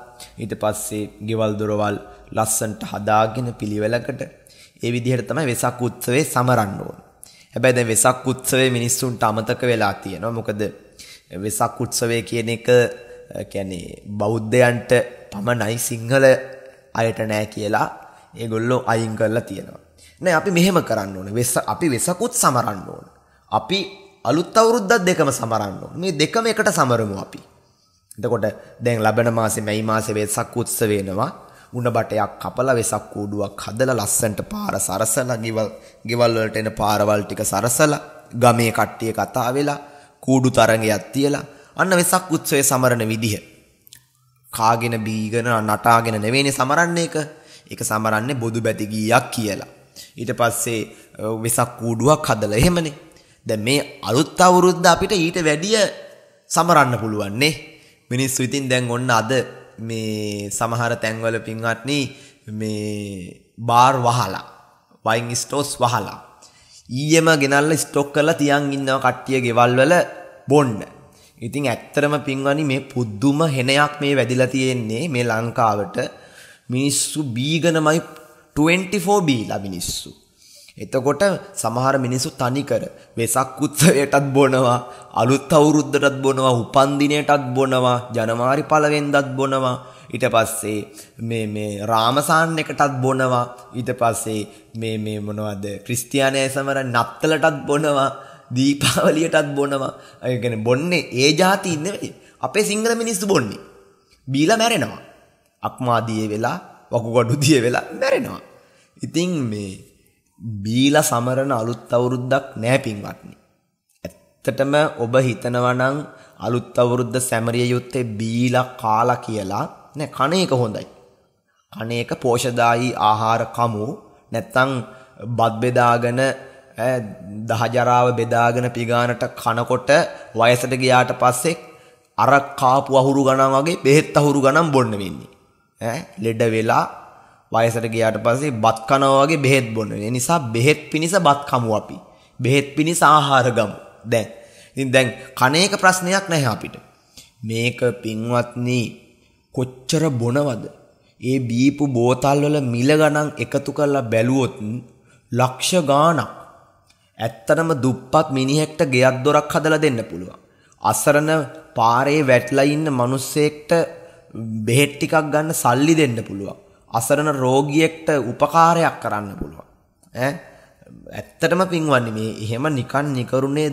ඊට පස්සේ ගෙවල් දොරවල් ලස්සන්ට හදාගෙන පිළිවෙලකට ඒ විදිහට තමයි වෙසක් උත්සවේ සමරන්න ඕන. හැබැයි දැන් වෙසක් උත්සවේ මිනිස්සුන්ට අමතක වෙලා තියෙනවා. මොකද වෙසක් උත්සවය කියන එක කියන්නේ බෞද්ධයන්ට පමණයි සිංහල අයට නෑ කියලා ඒගොල්ලෝ අයින් කරලා තියෙනවා. නෑ අපි මෙහෙම කරන්න ඕනේ. වෙස අපි වෙසකුත් සමරන්න ඕන. අපි අලුත් අවුරුද්දත් දෙකම සමරන්න ඕන. මේ දෙකම එකට සමරමු අපි. එතකොට දැන් ලබන මාසේ මැයි මාසේ වෙසක් උත්සව වෙනවා. උණ බටයක් කපලා වෙසක් කූඩුවක් හදලා ලස්සන්ට පාර සරසලා ගෙවල් ගෙවල් වලට එන පාරවල් ටික සරසලා ගමේ කට්ටිය කතා වෙලා කූඩු තරඟයක් තියලා අන්න වෙසක් උත්සවය සමරන විදිහ. කාගෙන බීගෙන නටාගෙන නෙවෙයිනේ සමරන්නේ ඒක. ඒක සමරන්නේ බොදු බැති ගීයක් කියලා. ඊට පස්සේ වෙසක් කූඩුවක් හදලා එහෙමනේ. දැන් මේ අලුත් අවුරුද්ද අපිට ඊට වැඩිය සමරන්න පුළුවන් නේ. මිනිස්සු ඉතින් දැන් ඔන්න අද මේ සමහර තැන්වල පින්වත්නි මේ බාර් වහලා වයින් ස්ටෝස් වහලා ඊයම ගෙනල්ල ස්ටොක් කරලා තියන් ඉන්නව කට්ටිය ගෙවල් වල බොන්න. ඉතින් ඇත්තරම පින්වනි මේ පුදුම හෙනයක් මේ වැදිලා තියෙන්නේ මේ ලංකාවට මිනිස්සු බීගනමයි 24B ලබිනිස්සු. එතකොට සමහර මිනිස්සු තනිකර වෙසක් උත්සවයටත් බොනවා අලුත් අවුරුද්දටත් බොනවා උපන්දිනයටත් බොනවා ජනවාරි පළවෙනිදාත් බොනවා ඊට පස්සේ මේ මේ රාමසාන් එකටත් බොනවා ඊට පස්සේ මේ මේ මොනවද ක්‍රිස්තියානි සමර නත්තලටත් බොනවා දීපාවලියටත් බොනවා ඒ කියන්නේ බොන්නේ ඒ જાති නෙවෙයි අපේ සිංහල මිනිස්සු බොන්නේ බීලා මැරෙනවා අක්මාදියේ වෙලා වකුගඩු දිය වෙලා මැරෙනවා ඉතින් මේ බීලා සමරන අලුත් අවුරුද්දක් නෑ පින්වත්නි. ඇත්තටම ඔබ හිතනවා නම් අලුත් අවුරුද්ද සැමරිය යුත්තේ බීලා කාලා කියලා නෑ කණ එක හොඳයි. කණ එක පෝෂදායී ආහාර කමු නැත්තම් බත් බෙදාගෙන දහජරාව බෙදාගෙන පිගානට කනකොට වයසට ගියාට පස්සේ අර කාපු අහුරු ගණන් වගේ බෙහෙත් අහුරු ගණන් බොන්න වෙන්නේ. ඈ ලෙඩ වෙලා වයසට ගියාට පස්සේ බත් කනවා වගේ බෙහෙත් බොන්න. ඒ නිසා බෙහෙත් පිනිස බත් කමු අපි. බෙහෙත් පිනිස ආහාර ගමු. දැන්. ඉතින් දැන් කණේක ප්‍රශ්නයක් නැහැ අපිට. මේක පින්වත්නි කොච්චර බොනවද? ඒ බීපු බෝතල් වල මිල ගණන් එකතු කරලා බැලුවොත් ලක්ෂ ගාණක්. ඇත්තටම දුප්පත් මිනිහෙක්ට ගෙයක් දොරක් හදලා දෙන්න පුළුවන්. අසරණ පාරේ වැටලා ඉන්න මිනිස්සෙක්ට බෙහෙත් ටිකක් ගන්න සල්ලි දෙන්න පුළුවන්. අසරණ රෝගියෙක්ට උපකාරයක් කරන්න පුළුවන්. ඈ ඇත්තටම පින්වන්නේ මේ එහෙම නිකන් නිකරුණේ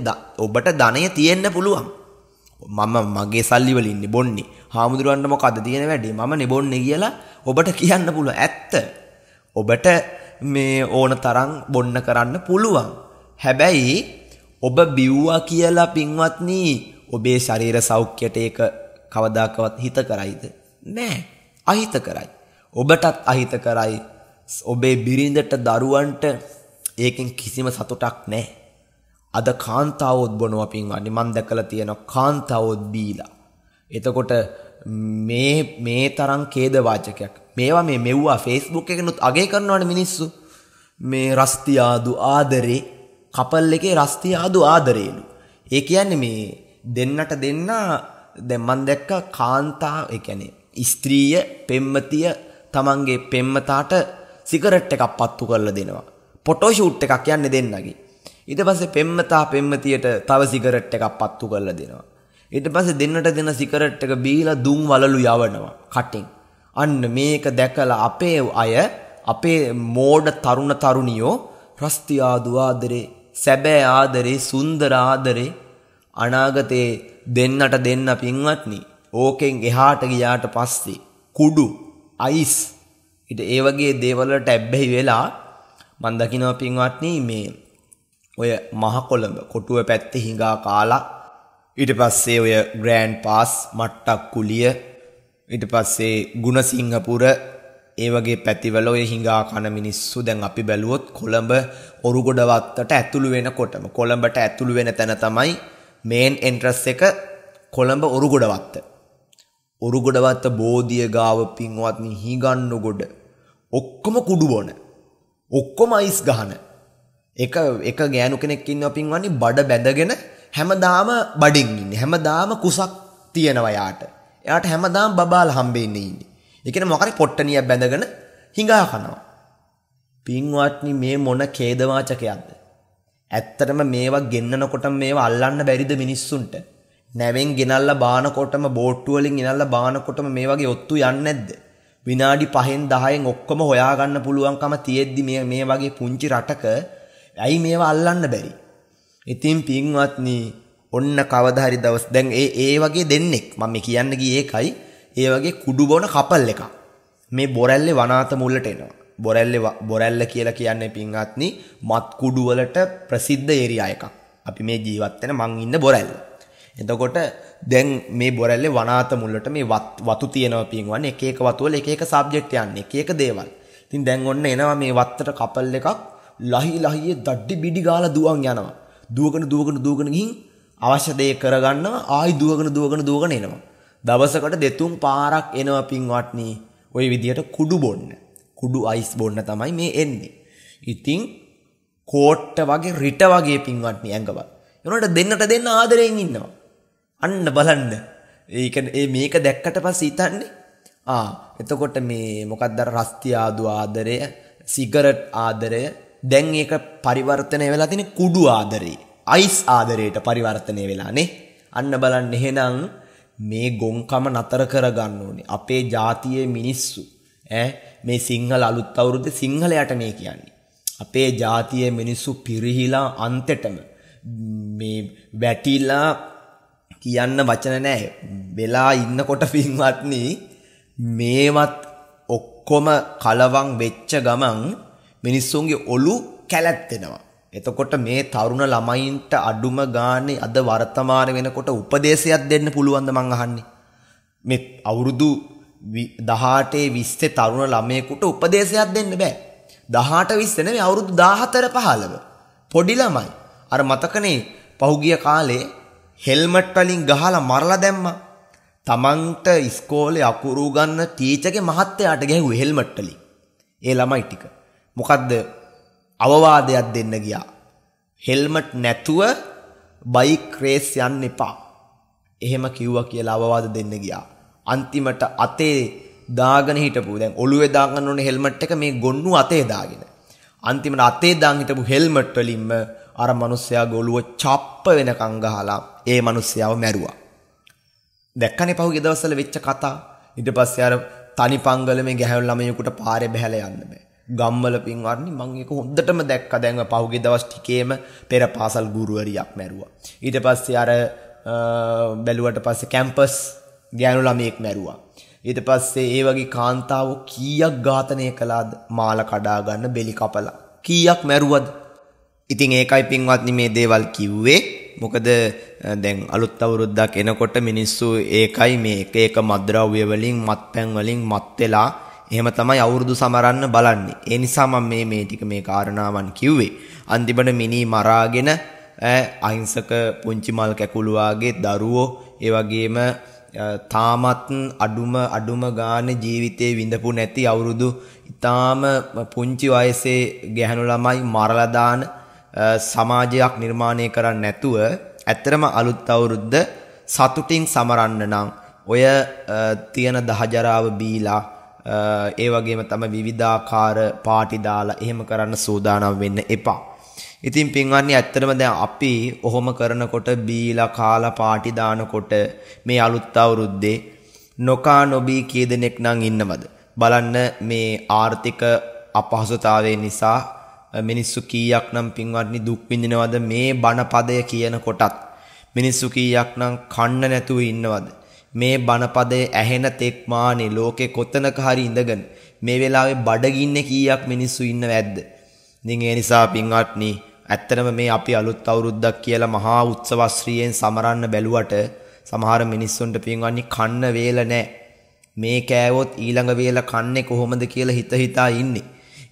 ඔබට ධනෙ තියෙන්න පුළුවන්. මම මගේ සල්ලි වලින් නෙබොන්නේ. හාමුදුරුවන්ට මොකද තියෙන වැඩේ? මම නෙබොන්නේ කියලා ඔබට කියන්න පුළුවන්. ඇත්ත. ඔබට මේ ඕන තරම් බොන්න කරන්න පුළුවන්. හැබැයි ඔබ බිව්වා කියලා පින්වත්නි ඔබේ ශරීර සෞඛ්‍යයට ඒක කවදාකවත් හිත කරයිද? නෑ. අහිත කරයි. ඔබටත් අහිත කරයි ඔබේ බිරිඳට දරුවන්ට ඒකෙන් කිසිම සතුටක් නැහැ. අද කාන්තාවොත් බොනවා පින්වන්නේ මම දැකලා තියෙන කාන්තාවොත් බීලා. එතකොට මේ මේ තරම් ඛේදවාචකයක්. මේවා මේ මෙව්වා Facebook එකනොත් අගේ කරනවනේ මිනිස්සු. මේ රස්තියාදු ආදරේ කපල් එකේ රස්තියාදු ආදරේලු. ඒ කියන්නේ මේ දෙන්නට දෙන්න දැන් මම දැක්ක කාන්තාව ඒ කියන්නේ ස්ත්‍රීය පෙම්වතිය තමන්ගේ පෙම්මතාට සිකරට් එකක් පත්තු කරලා දෙනවා. පොටෝෂූට් එකක් යන්න දෙන්නගේ. ඊට පස්සේ පෙම්මතා පෙම්මතියට තව සිගරට් එකක් පත්තු කරලා දෙනවා. ඊට පස්සේ දෙන්නට දෙන සිගරට් එක බීලා දුම් වලලු යවනවා කටින්. අන්න මේක දැකලා අපේ අය අපේ මෝඩ තරුණ තරුණියෝ රස්ති ආදු ආදරේ, සැබෑ ආදරේ, සුන්දර ආදරේ අනාගතේ දෙන්නට දෙන්න පින්වත්නි. ඕකෙන් එහාට ගියාට පස්සේ කුඩු අයිස් ඉට ඒ වගේ දේවල්ලට ඇබ්බැහි වෙලා මන් දකිනවා පින්වත්නි මේ ඔය මහ කොළඹ කොටුව පැත්තේ හිඟා කාලා ඊට පස්සේ ඔය ග්‍රෑන්ඩ් පාස් මට්ටක් කුලිය ඊට පස්සේ ගුණසිංහපුර ඒ වගේ පැතිවල ඔය හිඟා කන මිනිස්සු දැන් අපි බැලුවොත් කොළඹ ඔරුගොඩ වත්තට ඇතුළු වෙනකොටම කොළඹට ඇතුළු වෙන තැන තමයි මේන් එන්ට්‍රස් එක කොළඹ ඔරුගොඩ වත්ත ඔරුගොඩවත්ත බෝධිය ගාව පින්වත්නි හිගන්නු ගොඩ ඔක්කොම කුඩු බොන ඔක්කොම අයිස් ගහන එක එක ගෑනු කෙනෙක් ඉන්නවා පින්වන්නේ බඩ බැඳගෙන හැමදාම බඩින් ඉන්නේ හැමදාම කුසක් තියෙනවා යාට එයාට හැමදාම බබාල හම්බෙන්නේ ඉන්නේ ඒ කියන්නේ මොකරි පොට්ටනියක් බැඳගෙන හිඟා කනවා පින්වත්නි මේ මොන ඛේදවාචකයක්ද ඇත්තටම මේවා ගෙන්නනකොටම මේවා අල්ලන්න බැරිද මිනිස්සුන්ට නැවෙන් ගෙනල්ල බානකොටම බෝට්ටුවලින් ඉනල්ල බානකොටම මේ වගේ ඔත්තු යන්න නැද්ද. විනාඩි පහෙන් දහයෙන් ඔක්කොම හොයාගන්න පුළුවන්කම තියෙද්දි මේ මේ වගේ පුංචි රටක ඇයි මේවා අල්ලන්න බැරි. ඉතින් පින්වත්නී ඔන්න කවදහරි දවස් දැන් ඒ ඒ වගේ දෙන්නෙක් මම කියන්න ගියේ ඒකයි ඒ වගේ කුඩු බොන කපල් එකක් මේ බොරැල්ලේ වනාත මුල්ලට එනවා බොරැල්ලේ බොරැල්ල කියලා කියන්නේ පින්වත්නි මත් කුඩු වලට ප්‍රසිද්ධ ඒරියා එකක් අපි මේ ජීවත් වෙන මං ඉන්න බොරැල්ල එතකොට දැන් මේ බොරැල්ලේ වනාත මුල්ලට මේ වතු තියෙනවා පින්වන්නේ එක එක වතු වල එක එක සබ්ජෙක්ට් යන්නේ එක එක දේවල්. ඉතින් දැන් ඔන්න එනවා මේ වත්තට කපල් එකක් ලහි ලහියේ දඩඩි බිඩි ගාලා දුවන් යනවා. දුවගෙන දුවගෙන දුවගෙන ගිහින් අවශ්‍ය දේ කරගන්නවා ආයි දුවගෙන දුවගෙන දුවගෙන එනවා. දවසකට දෙතුන් පාරක් එනවා පින්වත්නි. ওই විදියට කුඩු බොන්න. කුඩු අයිස් බොන්න තමයි මේ එන්නේ. ඉතින් කෝට්ට වගේ රිට වගේ පින්වත්නි ඇඟව. ඒනට දෙන්නට දෙන්න ආදරයෙන් ඉන්නවා. අන්න බලන්න. ඒක ඒ මේක දැක්කට පස්සේ හිතන්නේ ආ එතකොට මේ මොකක්ද රස්ති ආදු ආදරය, සිගරට් ආදරය දැන් ඒක පරිවර්තනය වෙලා තියෙන කුඩු ආදරේ. අයිස් ආදරයට පරිවර්තනය වෙලා නේ. අන්න බලන්න එහෙනම් මේ ගොංකම නතර කරගන්න ඕනේ. අපේ ජාතියේ මිනිස්සු ඈ මේ සිංහල අලුත් අවුරුද්දේ සිංහලයට මේ කියන්නේ. අපේ ජාතියේ මිනිස්සු පිරිහිලා අන්තෙටම මේ වැටිලා කියන්න වචන නෑ. වෙලා ඉන්නකොට පින්වත්නි මේවත් ඔක්කොම කලවම් වෙච්ච ගමන් මිනිස්සුන්ගේ ඔලු කැලැත්තෙනවා. එතකොට මේ තරුණ ළමයින්ට අඩුම ගානේ අද වර්තමාන වෙනකොට උපදේශයක් දෙන්න පුළුවන්ද මං අහන්නේ. මේ අවුරුදු 18 20 තරුණ ළමයෙකුට උපදේශයක් දෙන්න බෑ. 18 20 නෙමෙයි අවුරුදු 14 15. පොඩි ළමයි. අර මතකනේ පහුගිය කාලේ හෙල්මට් වලින් ගහලා මරලා දැම්මා. තමන්ට ඉස්කෝලේ අකුරු ගන්න ටීචර්ගේ මහත්තයාට ගැහුවේ හෙල්මට් වලින්. ඒ ළමයි ටික. මොකද්ද? අවවාදයක් දෙන්න ගියා. හෙල්මට් නැතුව බයික් රේස් යන්න එපා. එහෙම කිව්වා කියලා අවවාද දෙන්න ගියා. අන්තිමට අතේ දාගෙන හිටපු දැන් ඔළුවේ දාගන්න ඕනේ හෙල්මට් එක මේ ගොන්නු අතේ දාගෙන. අන්තිමට අතේ දාන් හිටපු හෙල්මට් වලින්ම අර මිනිස්සයාගේ ඔළුව චප්ප වෙනකන් ගහලා ඒ මිනිස්සයාව මැරුවා. දැක්කනේ පහුගිය දවස්වල වෙච්ච කතා. ඊට පස්සේ අර තනි පංගලමේ ගැහැණු ළමයෙකුට පාරේ බැහැලා යන්න බෑ. ගම්වල පින්වත්නි මම ඒක හොඳටම දැක්කා දැන් පහුගිය දවස් ටිකේම පෙර පාසල් ගුරුවරියක් මැරුවා. ඊට පස්සේ අර බැලුවට පස්සේ කැම්පස් ගෑනු ළමයෙක් මැරුවා. ඊට පස්සේ ඒ වගේ කාන්තාවෝ කීයක් ඝාතනය කළාද මාල කඩා ගන්න බෙලි කපලා කීයක් මැරුවද ඉතින් ඒකයි පින්වත්නි මේ දේවල් කිව්වේ මොකද දැන් අලුත් අවුරුද්දක් එනකොට මිනිස්සු ඒකයි මේ එක එක මද්ද්‍රව්‍ය වලින් මත්පැන් වලින් මත් වෙලා එහෙම තමයි අවුරුදු සමරන්න බලන්නේ. ඒ නිසා මම මේ මේ ටික මේ කාරණාවන් කිව්වේ. අන්තිමට මිනි මරාගෙන අහිංසක පුංචි මල් කැකුළු වගේ දරුවෝ ඒ වගේම තාමත් අඩුම අඩුම ගාන ජීවිතේ විඳපු නැති අවුරුදු ඊටාම පුංචි වයසේ ගැහණු ළමයි මරලා දාන සමාජයක් නිර්මාණය කරන්න නැතුව ඇත්තරම අලුත් අවුරුද්ද සතුටින් සමරන්න නම් ඔය තියෙන දහජරාව බීලා ඒ වගේම තම විවිධාකාර පාටි දාලා එහෙම කරන්න සූදානම් වෙන්න එපා. ඉතින් පින්වන්නේ ඇත්තටම දැන් අපි ඔහොම කරනකොට බීලා කාලා පාටි දානකොට මේ අලුත් අවුරුද්දේ නොකා නොබී කී දෙනෙක් නම් ඉන්නවද? බලන්න මේ ආර්ථික අපහසුතාවය නිසා මිනිස්සු කීයක්නම් පින්වත්නි දුක් විඳිනවද මේ බණ පදය කියන කොටත් මිනිස්සු කීයක්නම් කන්න නැතුව ඉන්නවද මේ බණ පදය ඇහෙන තෙක් මානේ ලෝකේ කොතනක හරි ඉඳගෙන මේ වෙලාවේ බඩගින්නේ කීයක් මිනිස්සු ඉන්නව ඇද්ද ඉතින් ඒ නිසා පින්වත්නි ඇත්තටම මේ අපි අලුත් අවුරුද්දක් කියලා මහා උත්සවශ්‍රීයෙන් සමරන්න බැලුවට සමහර මිනිස්සුන්ට පින්වත්නි කන්න වේල නැහැ මේ කෑවොත් ඊළඟ වේල කන්නේ කොහොමද කියලා හිත හිතා ඉන්නේ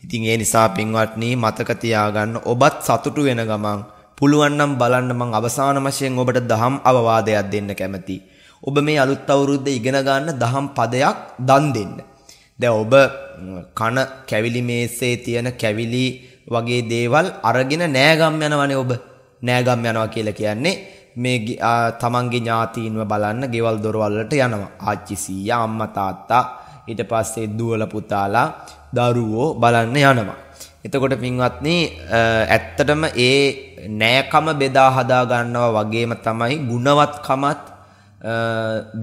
ඉතින් ඒ නිසා පින්වත්නි මතක තියාගන්න ඔබත් සතුටු වෙන ගමන් පුළුවන් නම් බලන්න මං අවසාන වශයෙන් ඔබට දහම් අවවාදයක් දෙන්න කැමතියි. ඔබ මේ අලුත් අවුරුද්දේ ඉගෙන ගන්න දහම් පදයක් දන් දෙන්න. දැන් ඔබ කන කැවිලි මේසේ තියෙන කැවිලි වගේ දේවල් අරගෙන නෑගම් යනවනේ ඔබ. නෑගම් යනවා කියලා කියන්නේ මේ තමන්ගේ ඥාතීන්ව බලන්න ගෙවල් දොරවල් වලට යනවා. ආච්චි සීයා අම්මා තාත්තා ඊට පස්සේ දුවල පුතාලා දරුවෝ බලන්න යනවා. එතකොට පින්වත්නි ඇත්තටම ඒ නෑකම බෙදා හදා ගන්නවා වගේම තමයි ගුණවත්කමත්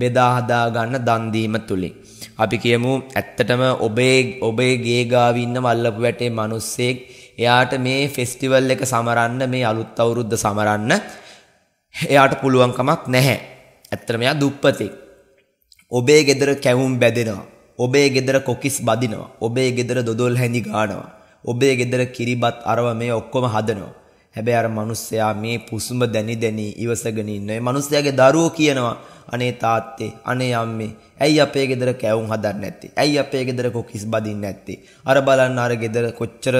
බෙදා හදා ගන්න දන් දීම තුලින්. අපි කියමු ඇත්තටම ඔබේ ඔබේ ගේ ගාව ඉන්න මල්ලපු වැටේ මිනිස්සෙක් එයාට මේ ෆෙස්ටිවල් එක සමරන්න මේ අලුත් අවුරුද්ද සමරන්න එයාට පුළුවන්කමක් නැහැ. ඇත්තටම එයා දුප්පතෙක්. ඔබේ ගෙදර කැවුම් බැදෙනවා. ඔබේ ගෙදර කොකිස් බදිනවා. ඔබේ ගෙදර දොදොල් හැඳි ගානවා. ඔබේ ගෙදර කිරිබත් අරව මේ ඔක්කොම හදනවා. හැබැයි අර මිනිස්සයා මේ පුසුඹ දැනි දැනි ඉවසගෙන ඉන්න. ඒ මිනිස්සයාගේ දරුවෝ කියනවා අනේ තාත්තේ අනේ අම්මේ ඇයි අපේ ගෙදර කැවුම් හදන්නේ නැත්තේ? ඇයි අපේ ගෙදර කොකිස් බදින්නේ නැත්තේ? අර බලන්න අර ගෙදර කොච්චර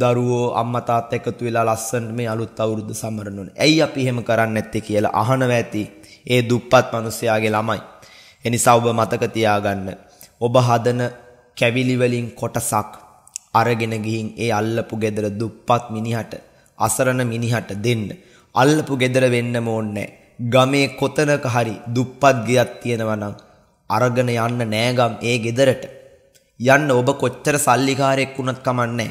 දරුවෝ අම්මා තාත්තා එකතු වෙලා ලස්සනට මේ අලුත් අවුරුද්ද සමරන ඕනේ. ඇයි අපි එහෙම කරන්නේ නැත්තේ කියලා අහනවා ඇති. ඒ දුප්පත් මිනිස්සයාගේ ළමයි. එනිසා ඔබ මතක තියාගන්න ඔබ හදන කැවිලිවලින් කොටසක් අරගෙන ගිහින් ඒ අල්ලපු ගෙදර දුප්පත් මිනිහට අසරණ මිනිහට දෙන්න අල්ලපු ගෙදර වෙන්නම ඕනේ ගමේ කොතනක හරි දුප්පත් ගියක් තියෙනවා නම් අරගෙන යන්න නෑගම් ඒ ගෙදරට යන්න ඔබ කොච්චර සල්ලිකාරයෙක් වුණත් කමන්නේ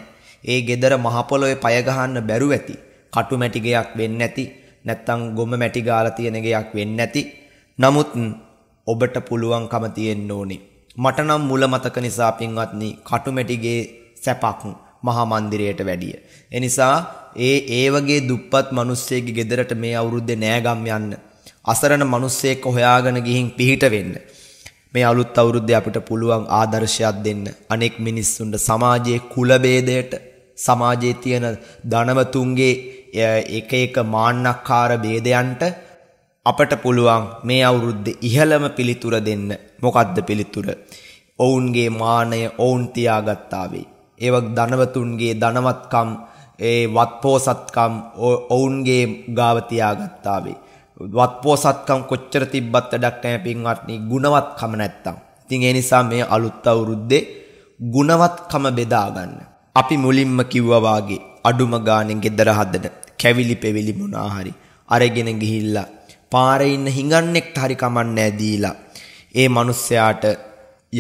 ඒ ගෙදර මහපොළොවේ පය ගහන්න බැරුව ඇති කටු මැටි ගයක් වෙන්නේ නැති නැත්තම් ගොම මැටි ගාලා තියෙන ගයක් වෙන්නේ නැති නමුත් ඔබට පුළුවන්කම තියෙන්න ඕනේ මට නම් මුල මතක නිසා පින්වත්නි කටුමැටිගේ සැපක් මහා මන්දිරයට වැඩිය. එනිසා ඒ ඒ වගේ දුප්පත් මිනිස්සෙක්ගේ ගෙදරට මේ අවුරුද්දේ නෑ ගම් යන්න. අසරණ මිනිස්සෙක් හොයාගෙන ගිහින් පිහිට වෙන්න. මේ අලුත් අවුරුද්දේ අපිට පුළුවන් ආදර්ශයක් දෙන්න. අනෙක් මිනිස්සුන්ට සමාජයේ කුල ભેදයට සමාජයේ තියෙන ධනවතුන්ගේ එක එක මාන්නක්කාර ભેදයන්ට අපට පුළුවන් මේ අවුරුද්ද ඉහළම පිළිතුර දෙන්න. මොකද්ද පිළිතුර? ඔවුන්ගේ මානය ඔවුන් තියාගත්තාවේ. ඒවක් ධනවතුන්ගේ ධනවත්කම් ඒ වත්පෝසත්කම් ඔවුන්ගේ ගාව තියාගත්තාවේ. වත්පෝසත්කම් කොච්චර තිබ්බත් වැඩක් නැහැ පින්වත්නි ගුණවත්කම නැත්තම්. ඉතින් ඒ නිසා මේ අලුත් අවුරුද්දේ ගුණවත්කම බෙදා ගන්න. අපි මුලින්ම කිව්වා වාගේ අඩුම ගානේ gedara හදන කැවිලි පෙවිලි මොනා හරි අරගෙන ගිහිල්ලා පාරේ ඉන්න හිඟන්නෙක්ට හරි කමන්නේ දීලා ඒ මිනිස්සයාට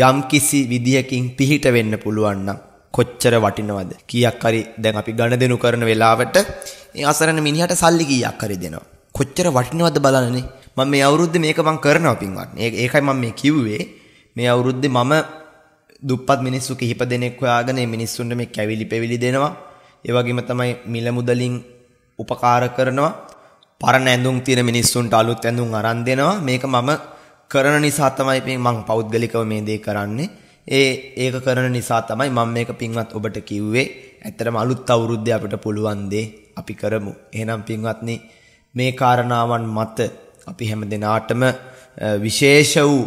යම්කිසි විදියකින් පිහිට වෙන්න පුළුවන් නම් කොච්චර වටිනවද කීයක් හරි දැන් අපි ගණදෙනු කරන වෙලාවට ඒ අසරණ මිනිහට සල්ලි කීයක් හරි දෙනවා කොච්චර වටිනවද බලන්නනේ මම මේ අවුරුද්දේ මේක මං කරනවා පින්වත් ඒකයි මම මේ කිව්වේ මේ අවුරුද්දේ මම දුප්පත් මිනිස්සු කිහිප දෙනෙක් හොයාගෙන මේ මිනිස්සුන්ට මේ කැවිලි පෙවිලි දෙනවා ඒ වගේම තමයි මිල මුදලින් උපකාර කරනවා පරණ ඇඳුම් තියෙන මිනිස්සුන්ට අලුත් ඇඳුම් අරන් දෙනවා. මේක මම කරන නිසා තමයි මේ මං පෞද්ගලිකව මේ දේ කරන්නේ. ඒ ඒක කරන නිසා තමයි මම මේක පින්වත් ඔබට කිව්වේ. ඇත්තටම අලුත් අවුරුද්දේ අපිට පුළුවන් දේ අපි කරමු. එහෙනම් පින්වත්නි මේ කාරණාවන් මත අපි හැම දිනාටම විශේෂ වූ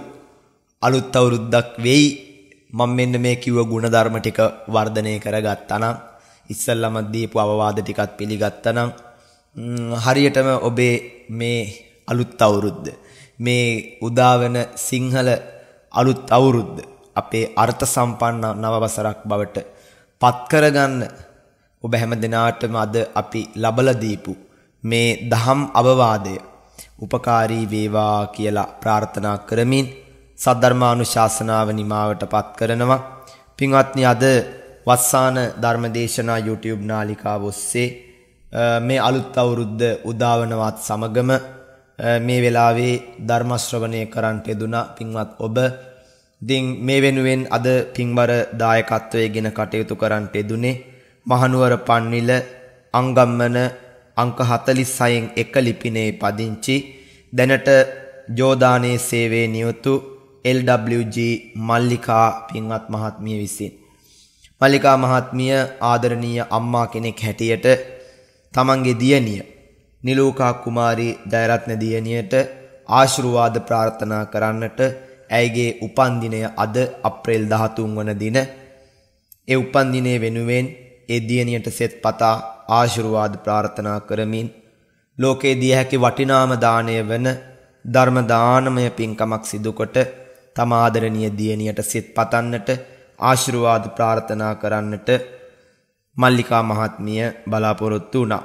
අලුත් අවුරුද්දක් වෙයි. මම මෙන්න මේ කිව්ව ಗುಣධර්ම ටික වර්ධනය කරගත්තා නම් ඉස්සල්ලාම දීපු අවවාද ටිකත් පිළිගත්තා නම් හරියටම ඔබේ මේ අලුත් අවුරුද්ද මේ උදාවන සිංහල අලුත් අවුරුද්ද අපේ අර්ථ සම්පන්න නවවසරක් බවට පත් කරගන්න ඔබ හැම දිනාටම අද අපි ලබලා දීපු මේ දහම් අවවාදය ಉಪකාරී වේවා කියලා ප්‍රාර්ථනා කරමින් සද්ධර්මානුශාසනාව නිමාවටපත් කරනවා පින්වත්නි අද වස්සාන ධර්මදේශනා YouTube නාලිකාව ඔස්සේ මේ අලුත් අවුරුද්ද උදාවනවත් සමගම මේ වෙලාවේ ධර්ම ශ්‍රවණය කරන්ට යෙදුනා පින්වත් ඔබ. ඉතින් මේ වෙනුවෙන් අද පින්බර දායකත්වයේගෙන කටයුතු කරන්ට යෙදුනේ මහනුවර පන්විල අංගම්මන අංක 46න් එක ලිපිනේ පදිංචි දැනට ජෝදානයේ සේවයේ නියුතු LWG මල්ලිකා පින්වත් මහත්මිය විසින් මල්ලිකා මහත්මිය ආදරණීය අම්මා කෙනෙක් හැටියට තමන්ගේ දියණිය නිලෝකා කුමාරී ජයරත්න දියණියට ආශිර්වාද ප්‍රාර්ථනා කරන්නට ඇයගේ උපන් දිනය අද අප්‍රේල් 13 වන දින ඒ උපන් දිනයේ වෙනුවෙන් ඒ දියණියට සෙත් පතා ආශිර්වාද ප්‍රාර්ථනා කරමින් ලෝකේ දිය හැකි වටිනාම දාණය වන ධර්ම දානමය පින්කමක් සිදුකොට තම ආදරණීය දියණියට සිත් පතන්නට ආශිර්වාද ප්‍රාර්ථනා කරන්නට මල්ලිකා මහත්මිය බලාපොරොත්තු වුණා.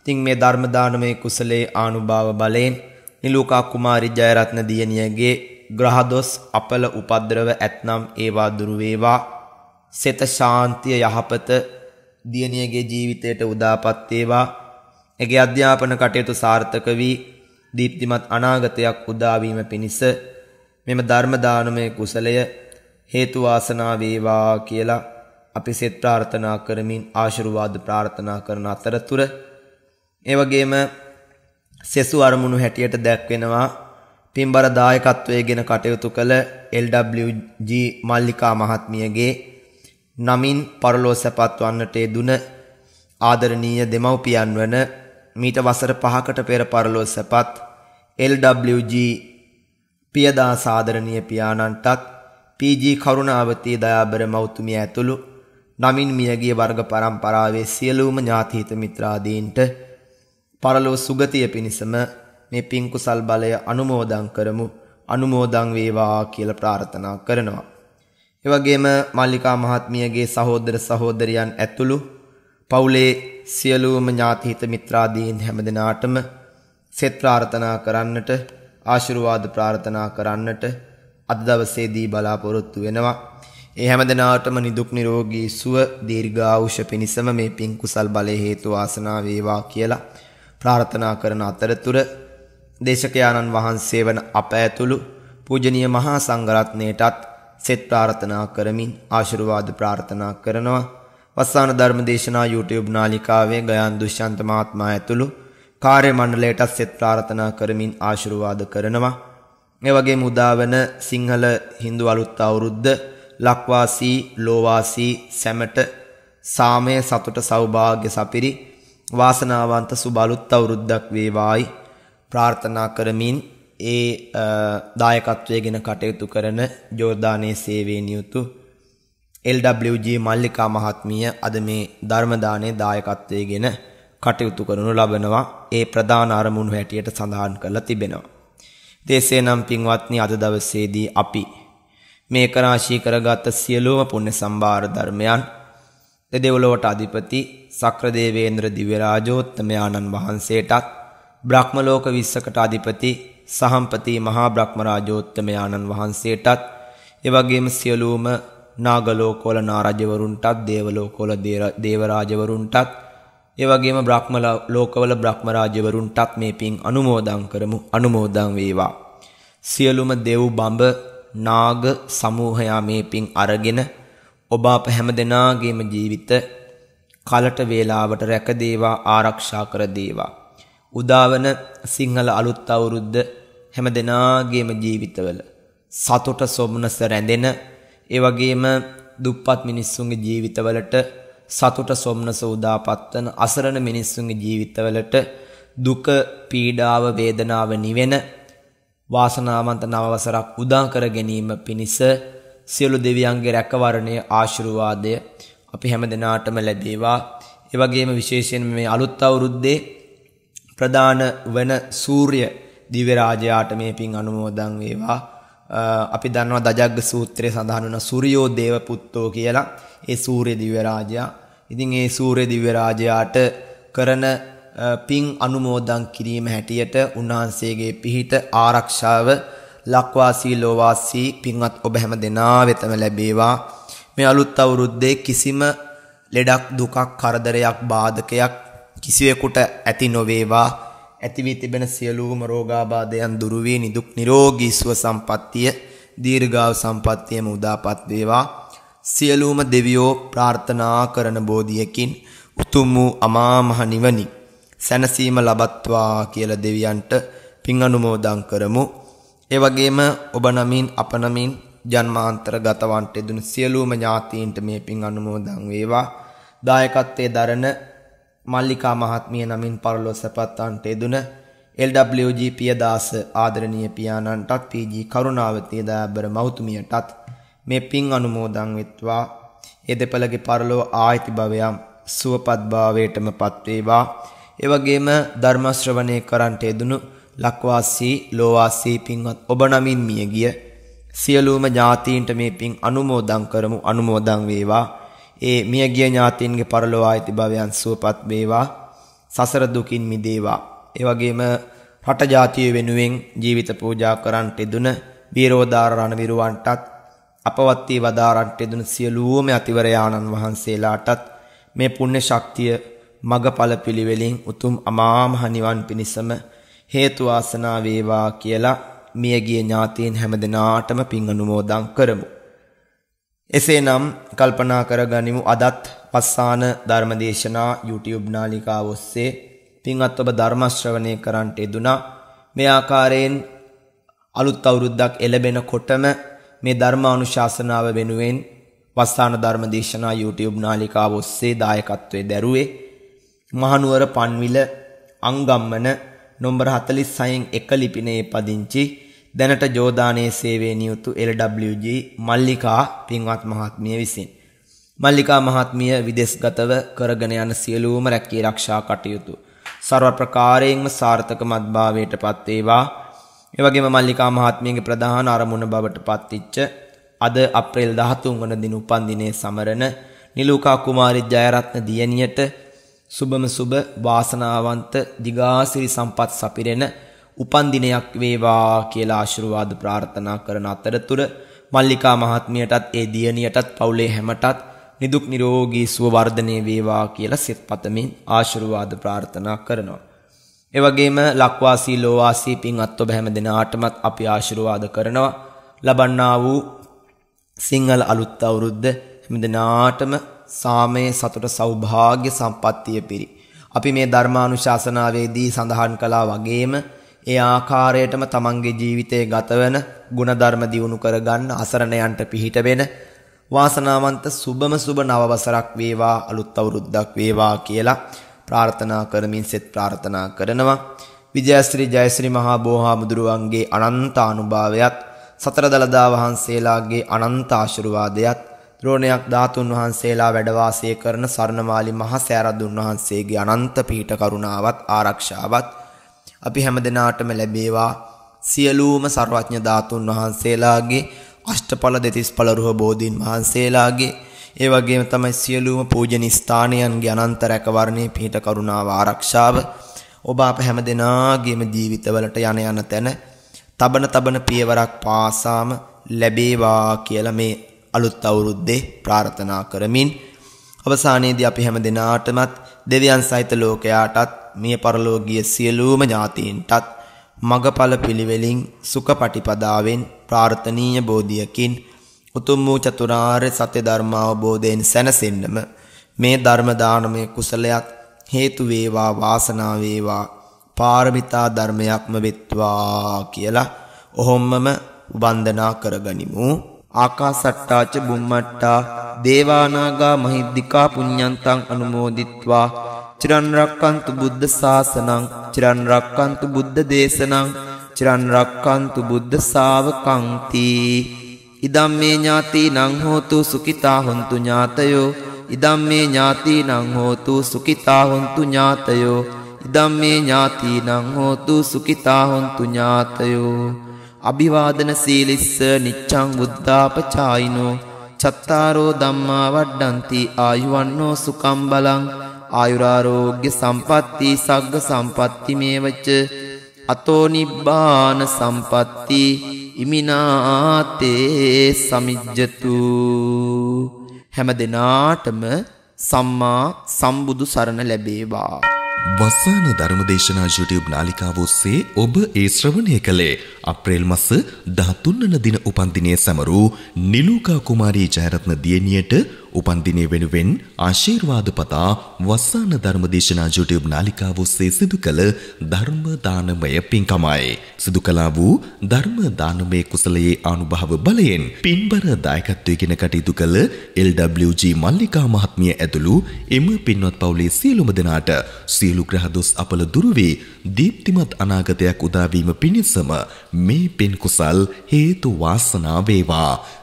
ඉතින් මේ ධර්ම දානමේ කුසලයේ ආනුභාව බලයෙන් නිලූකා කුමාරි ජයරත්න දියණියගේ ග්‍රහදොස් අපල උපද්‍රව ඇතනම් ඒවා දුරු වේවා. සිත ශාන්තිය යහපත දියණියගේ ජීවිතයට උදාපත් වේවා. එගේ අධ්‍යාපන කටයුතු සාර්ථක වී දීප්තිමත් අනාගතයක් උදා වීම පිණිස මෙම ධර්ම දානමය කුසලය හේතු වාසනා වේවා කියලා අපි සෙත් ප්‍රාර්ථනා කරමින් ආශිර්වාද ප්‍රාර්ථනා කරන අතරතුර ඒ වගේම සෙසු අරමුණු හැටියට දැක්වෙනවා පින්බර දායකත්වයේගෙන කටයුතු කළ LWG මල්ලිකා මහත්මියගේ නමින් පරලෝ සැපත් වන්නට දුන ආදරණීය දෙමව්පියන් වන මීට වසර 5කට පෙර පරලෝ සැපත් LWG පියදා සාදරණීය පියාණන්ටත් PG කරුණාවතී දයාබර මව්තුමිය ඇතුළු නමින් මියගිය වර්ග පරම්පරාවේ සියලුම ඥාතිහිත මිත්‍රාදීන්ට පරලෝ සුගතිය පිණිසම මේ පින් කුසල් බලය අනුමෝදන් කරමු අනුමෝදන් වේවා කියලා ප්‍රාර්ථනා කරනවා. ඒ වගේම මල්ලිකා මහත්මියගේ සහෝදර සහෝදරියන් ඇතුළු පවුලේ සියලුම ඥාතිහිත මිත්‍රාදීන් හැමදෙනාටම සෙත් ප්‍රාර්ථනා කරන්නට ආශිර්වාද ප්‍රාර්ථනා කරන්නට අද දවසේදී බලාපොරොත්තු වෙනවා. ඒ හැමදෙනාටම නිදුක් නිරෝගී සුව දීර්ඝායුෂ පිණිසම මේ පින් කුසල් බලයේ හේතු වාසනා වේවා කියලා ප්‍රාර්ථනා කරන අතරතුර දේශකයාණන් වහන්සේ වන අප ඇතුළු පූජනීය මහා සංඝරත්නයටත් සෙත් ප්‍රාර්ථනා කරමින් ආශිර්වාද ප්‍රාර්ථනා කරනවා වස්සාන ධර්ම දේශනා YouTube නාලිකාවේ ගයන් දුෂ්‍යන්ත මහත්මයා ඇතුළු කාර්ය මණ්ඩලයටත් සෙත් ප්‍රාර්ථනා කරමින් ආශිර්වාද කරනවා. ඒ වගේම උදාවන සිංහල Hindu අලුත් අවුරුද්ද ලක්වාසී ලෝවාසී සැමට සාමය සතුට සෞභාග්‍ය සපිරි වාසනාවන්ත සුබලුත් අවුරුද්දක් වේවායි ප්‍රාර්ථනා කරමින් ඒ දායකත්වයේගෙන කටයුතු කරන ජෝර්දානයේ සේවයේ නියුතු LWG මල්ලිකා මහත්මිය අද මේ ධර්ම දානයේ දායකත්වයේගෙන කටයුතු කරනු ලබනවා ඒ ප්‍රධාන අරමුණු හැටියට සඳහන් කරලා තිබෙනවා. දේශේ නම් පින්වත්නි අද දවසේදී අපි මේක රාශී කරගත් සියලුම පුණ්‍ය සම්භාර ධර්මයන් දෙදෙව්ලොවට අධිපති සක්‍රදේවේන්ද්‍ර දිව්‍ය රාජෝත්තමයාණන් වහන්සේටත් බ්‍රහ්ම ලෝක 20කට අධිපති සහම්පති මහා බ්‍රහ්ම රාජෝත්තමයාණන් වහන්සේටත් එවැගේම සියලුම නාග ලෝකවල නාරජවරුන්ටත් දේව ලෝකවල දේව රාජවරුන්ටත් ඒ වගේම බ්‍රහ්ම ලෝකවල බ්‍රහ්ම රාජවරුන්ටත් මේ පින් අනුමෝදන් කරමු අනුමෝදන් වේවා සියලුම දෙව් බඹ නාග සමූහයා මේ පින් අරගෙන ඔබ අප හැමදෙනාගේම ජීවිත කලට වේලාවට රැක දේවා ආරක්ෂා කර දේවා උදාවන සිංහල අලුත් අවුරුද්ද හැමදෙනාගේම ජීවිතවල සතුට සොම්නස රැඳෙන ඒ වගේම දුප්පත් මිනිස්සුන්ගේ ජීවිතවලට සතුට සොම්නස උදාපත්තන අසරණ මිනිස්සුන්ගේ ජීවිතවලට දුක පීඩාව වේදනාව නිවෙන වාසනාවන්ත නවවසරක් උදා කර ගැනීම පිණිස සියලු දෙවියන්ගේ රැකවරණයේ ආශිර්වාදය අපි හැම දිනාටම ලැබේවා. ඒ වගේම විශේෂයෙන් මේ අලුත් අවුරුද්දේ ප්‍රධාන වන සූර්ය දිව්‍ය රාජයාට මේ පින් අනුමෝදන් වේවා. අපි දන්නවා දජග්ග සූත්‍රයේ සඳහන් වන සූර්යෝදේව පුත්තෝ කියලා. ඒ සූර්ය දිව්‍ය රාජයා. ඉතින් ඒ සූර්ය දිව්‍ය රාජයාට කරන පින් අනුමෝදන් කිරීම හැටියට උන්වහන්සේගේ පිහිට ආරක්ෂාව ලක්වාසී ලෝවාසී පින්වත් ඔබ හැම දෙනා වෙතම ලැබේවා මේ අලුත් අවුරුද්දේ කිසිම ලෙඩක් දුකක් කරදරයක් බාධකයක් කිසිවෙකුට ඇති නොවේවා ඇති වී තිබෙන සියලුම රෝගාබාධයන් දුරු වී නිදුක් නිරෝගී සුව සම්පන්නිය දීර්ඝාව සම්පන්නියම උදාපත් වේවා සියලුම දෙවියෝ ප්‍රාර්ථනා කරන බෝධියකින් උතුම් වූ අමා මහ නිවනින් සැනසීම ලබත්වා කියලා දෙවියන්ට පින් අනුමෝදන් කරමු. ඒ වගේම ඔබ නමින් අප නමින් ජන්මාන්තර ගතවන්ට දුන සියලුම ඥාතීන්ට මේ පින් අනුමෝදන් වේවා. දායකත්වයේ දරන මල්ලිකා මහත්මිය නමින් පරලොව සැපත්තන්ට දුන LWG පියදාස ආදරණීය පියාණන්ටත් PG කරුණාවතී දයාබර මෞතුමියටත් මේ පින් අනුමෝදන් වෙත්වා. ඒ දෙපළගේ පරලොව ආයිති භවයම් සුවපත් භාවයටමපත් වේවා. එවගේම ධර්ම ශ්‍රවණය කරන්ට යෙදුණු ලක්වාසී ලෝවාසී පින්වත් ඔබ නමින් මිය ගිය සියලුම ඥාතීන්ට මේ පින් අනුමෝදන් කරමු අනුමෝදන් වේවා ඒ මිය ගිය ඥාතීන්ගේ පරලෝ ආයති භවයන් සුවපත් වේවා සසර දුකින් මිදේවා එවගේම රට ජාතිය වෙනුවෙන් ජීවිත පූජා කරන්ට යෙදුණ වීරෝදාර රණවිරුවන්ටත් අපවත් වී වදාරන්ට යෙදුණු සියලුම අතිවර ආනන් වහන්සේලාටත් මේ පුණ්‍ය ශක්තිය මගඵල පිළිවෙලින් උතුම් අමාමහ නිවන් පිණසම හේතු වාසනා වේවා කියලා මියගිය ඥාතීන් හැමදෙනාටම පින් අනුමෝදන් කරමු. එසේනම් කල්පනා කරගනිමු අදත් පස්සාන ධර්මදේශනා YouTube නාලිකාව ඔස්සේ පින්වත් ඔබ ධර්ම ශ්‍රවණය කරන්නට යෙදුනා. මේ ආකාරයෙන් අලුත් අවුරුද්දක් එළබෙනකොටම මේ ධර්මානුශාසනාව වෙනුවෙන් පස්සාන ධර්මදේශනා YouTube නාලිකාව ඔස්සේ දායකත්වයේ දැරුවේ මහනුවර පන්විල අංගම්මන නොම්බර 46න් එක ලිපිනේ පදිංචි දැනට ජෝදානයේ සේවයේ නියුතු LWG මල්ලිකා පින්වත් මහත්මිය විසින් මල්ලිකා මහත්මිය විදේශගතව කරගෙන යන සියලුම රැකී ආරක්ෂා කටයුතු ਸਰව ප්‍රකාරයෙන්ම සාර්ථක මත්භාවයට පත් වේවා එවැගේම මල්ලිකා මහත්මියගේ ප්‍රධාන අරමුණ බවට පත්විච්ච අද අප්‍රේල් 13 වන දින උපන්දිනයේ සමරන නිලූකා කුමාරි ජයරත්න දියණියට සුබම සුබ වාසනාවන්ත දිගාසිරි සම්පත් සපිරෙන උපන් දිනයක් වේවා කියලා ආශිර්වාද ප්‍රාර්ථනා කරන අතරතුර මල්ලිකා මහත්මියටත් ඒ දියණියටත් පවුලේ හැමටත් නිදුක් නිරෝගී සුව වර්ධනය වේවා කියලා සිතපතමින් ආශිර්වාද ප්‍රාර්ථනා කරනවා. ඒ වගේම ලක්වාසී ලෝවාසී පින්වත් ඔබ හැම දිනාටමත් අපි ආශිර්වාද කරනවා. ලබන්නා වූ සිංහල අලුත් අවුරුද්ද හැම දිනාටම සාමයේ සතුට සෞභාග්‍ය සම්පත්තිය පිරි. අපි මේ ධර්මානුශාසනාවේදී සඳහන් කළා වගේම ඒ ආකාරයටම තමන්ගේ ජීවිතය ගතවන ಗುಣධර්ම දියුණු කරගන්න අසරණයන්ට පිහිට වෙන වාසනාවන්ත සුබම සුබ නවවසරක් වේවා අලුත් අවුරුද්දක් වේවා කියලා ප්‍රාර්ථනා කරමින් සෙත් ප්‍රාර්ථනා කරනවා විජයශ්‍රී ජයශ්‍රී මහා බෝහාමුදුරුවන්ගේ අනන්ත අනුභවයත් සතරදලදා වහන්සේලාගේ අනන්ත ආශිර්වාදයත් ද්‍රෝණයක් ධාතුන් වහන්සේලා වැඩවාසය කරන සරණමාලි මහ සෑරදුන් වහන්සේගේ අනන්ත පිහිට කරුණාවත් ආරක්ෂාවත් අපි හැමදෙනාටම ලැබේවා සියලූම සර්වඥ ධාතුන් වහන්සේලාගේ අෂ්ටඵල දෙතිස්ඵල රුහ බෝධීන් වහන්සේලාගේ ඒ වගේම තමයි සියලූම පූජනීය ස්ථානයන්ගේ අනන්ත රැකවරණේ පිහිට කරුණාව ආරක්ෂාව ඔබ අප හැමදෙනාගේම ජීවිතවලට යන යන තැන තබන තබන පියවරක් පාසාම ලැබේවා කියලා මේ අලුත් අවුරුද්දේ ප්‍රාර්ථනා කරමින් අවසානයේදී අපි හැම දිනාටමත් දෙවියන් සහිත ලෝකයාටත් මිය පරලෝකීය සියලුම ඥාතීන්ටත් මගඵල පිළිවෙලින් සුඛ පටිපදාවෙන් ප්‍රාර්ථනීය බෝධියකින් උතුම් වූ චතුරාර්ය සත්‍ය ධර්ම අවබෝධයෙන් සැනසෙන්නම මේ ධර්ම දානමය කුසලයක් හේතු වේවා වාසනාව වේවා පාරමිතා ධර්මයක්ම වෙත්වා කියලා ඔහොම්මම වන්දනා කරගනිමු ආකාසට්ටාච බුම්මට්ටා දේවානාගා මහිද්దికා පුඤ්ඤන්තං අනුමෝදිත්වා චිරන් රක්칸තු බුද්ධ ශාසනං චිරන් රක්칸තු බුද්ධ දේශනං චිරන් රක්칸තු බුද්ධ ශාවකං තී ඉදම්මේ ඥාතිනං හෝතු සුඛිතා හොන්තු ඥාතයෝ ඉදම්මේ ඥාතිනං හෝතු සුඛිතා හොන්තු ඥාතයෝ ඉදම්මේ ඥාතිනං හෝතු සුඛිතා හොන්තු ඥාතයෝ අභිවාදන සීලිස්ස නිච්චං බුද්ධාපචායිනෝ චත්තාරෝ ධම්මා වඩ්ඩන්ති ආයුවන්නෝ සුකම් බලං ආයුරාරෝග්‍ය සම්පatti සග්ග සම්පatti මේවච අතෝ නිබ්බාන සම්පatti ඉමිනාතේ සමිජ්ජතු හැම දිනාටම සම්මා සම්බුදු සරණ ලැබේවා වසාන ධර්මදේශනා YouTube නාලිකාව ඔස්සේ ඔබ ඒ ශ්‍රවණය කළේ අප්‍රේල් මස 13 වන දින උපන්දිනයේ සැමරූ නිලූකා කුමාරී ජයරත්න දියණියට උපන්දිනය වෙනුවෙන් ආශිර්වාද පතා වස්සාන ධර්මදේශනා YouTube නාලිකාව ඔස්සේ සිදු කළ ධර්ම දානමය පින්කමයි. සිදු කළා වූ ධර්ම දානමය කුසලයේ අනුභව බලයෙන් පින්බර දායකත්වයෙන් කටයුතු කළ LWG මල්ලිකා මහත්මිය ඇතුළු එම පින්වත් පවුලේ සියලුම දෙනාට සියලු ග්‍රහ දොස් අපල දුරු වී දීප්තිමත් අනාගතයක් උදා වීම පිණිසම මේ පින් කුසල් හේතු වාසනා වේවා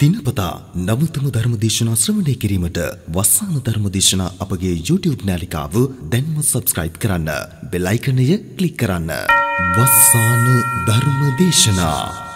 දිනපතා නවතම ධර්මදේශනා ශ්‍රවණය කිරීමට වස්සාන ධර්මදේශනා අපගේ YouTube නාලිකාව දැන්ම subscribe කරන්න. බෙල් අයිකනය ක්ලික් කරන්න. වස්සාන ධර්මදේශනා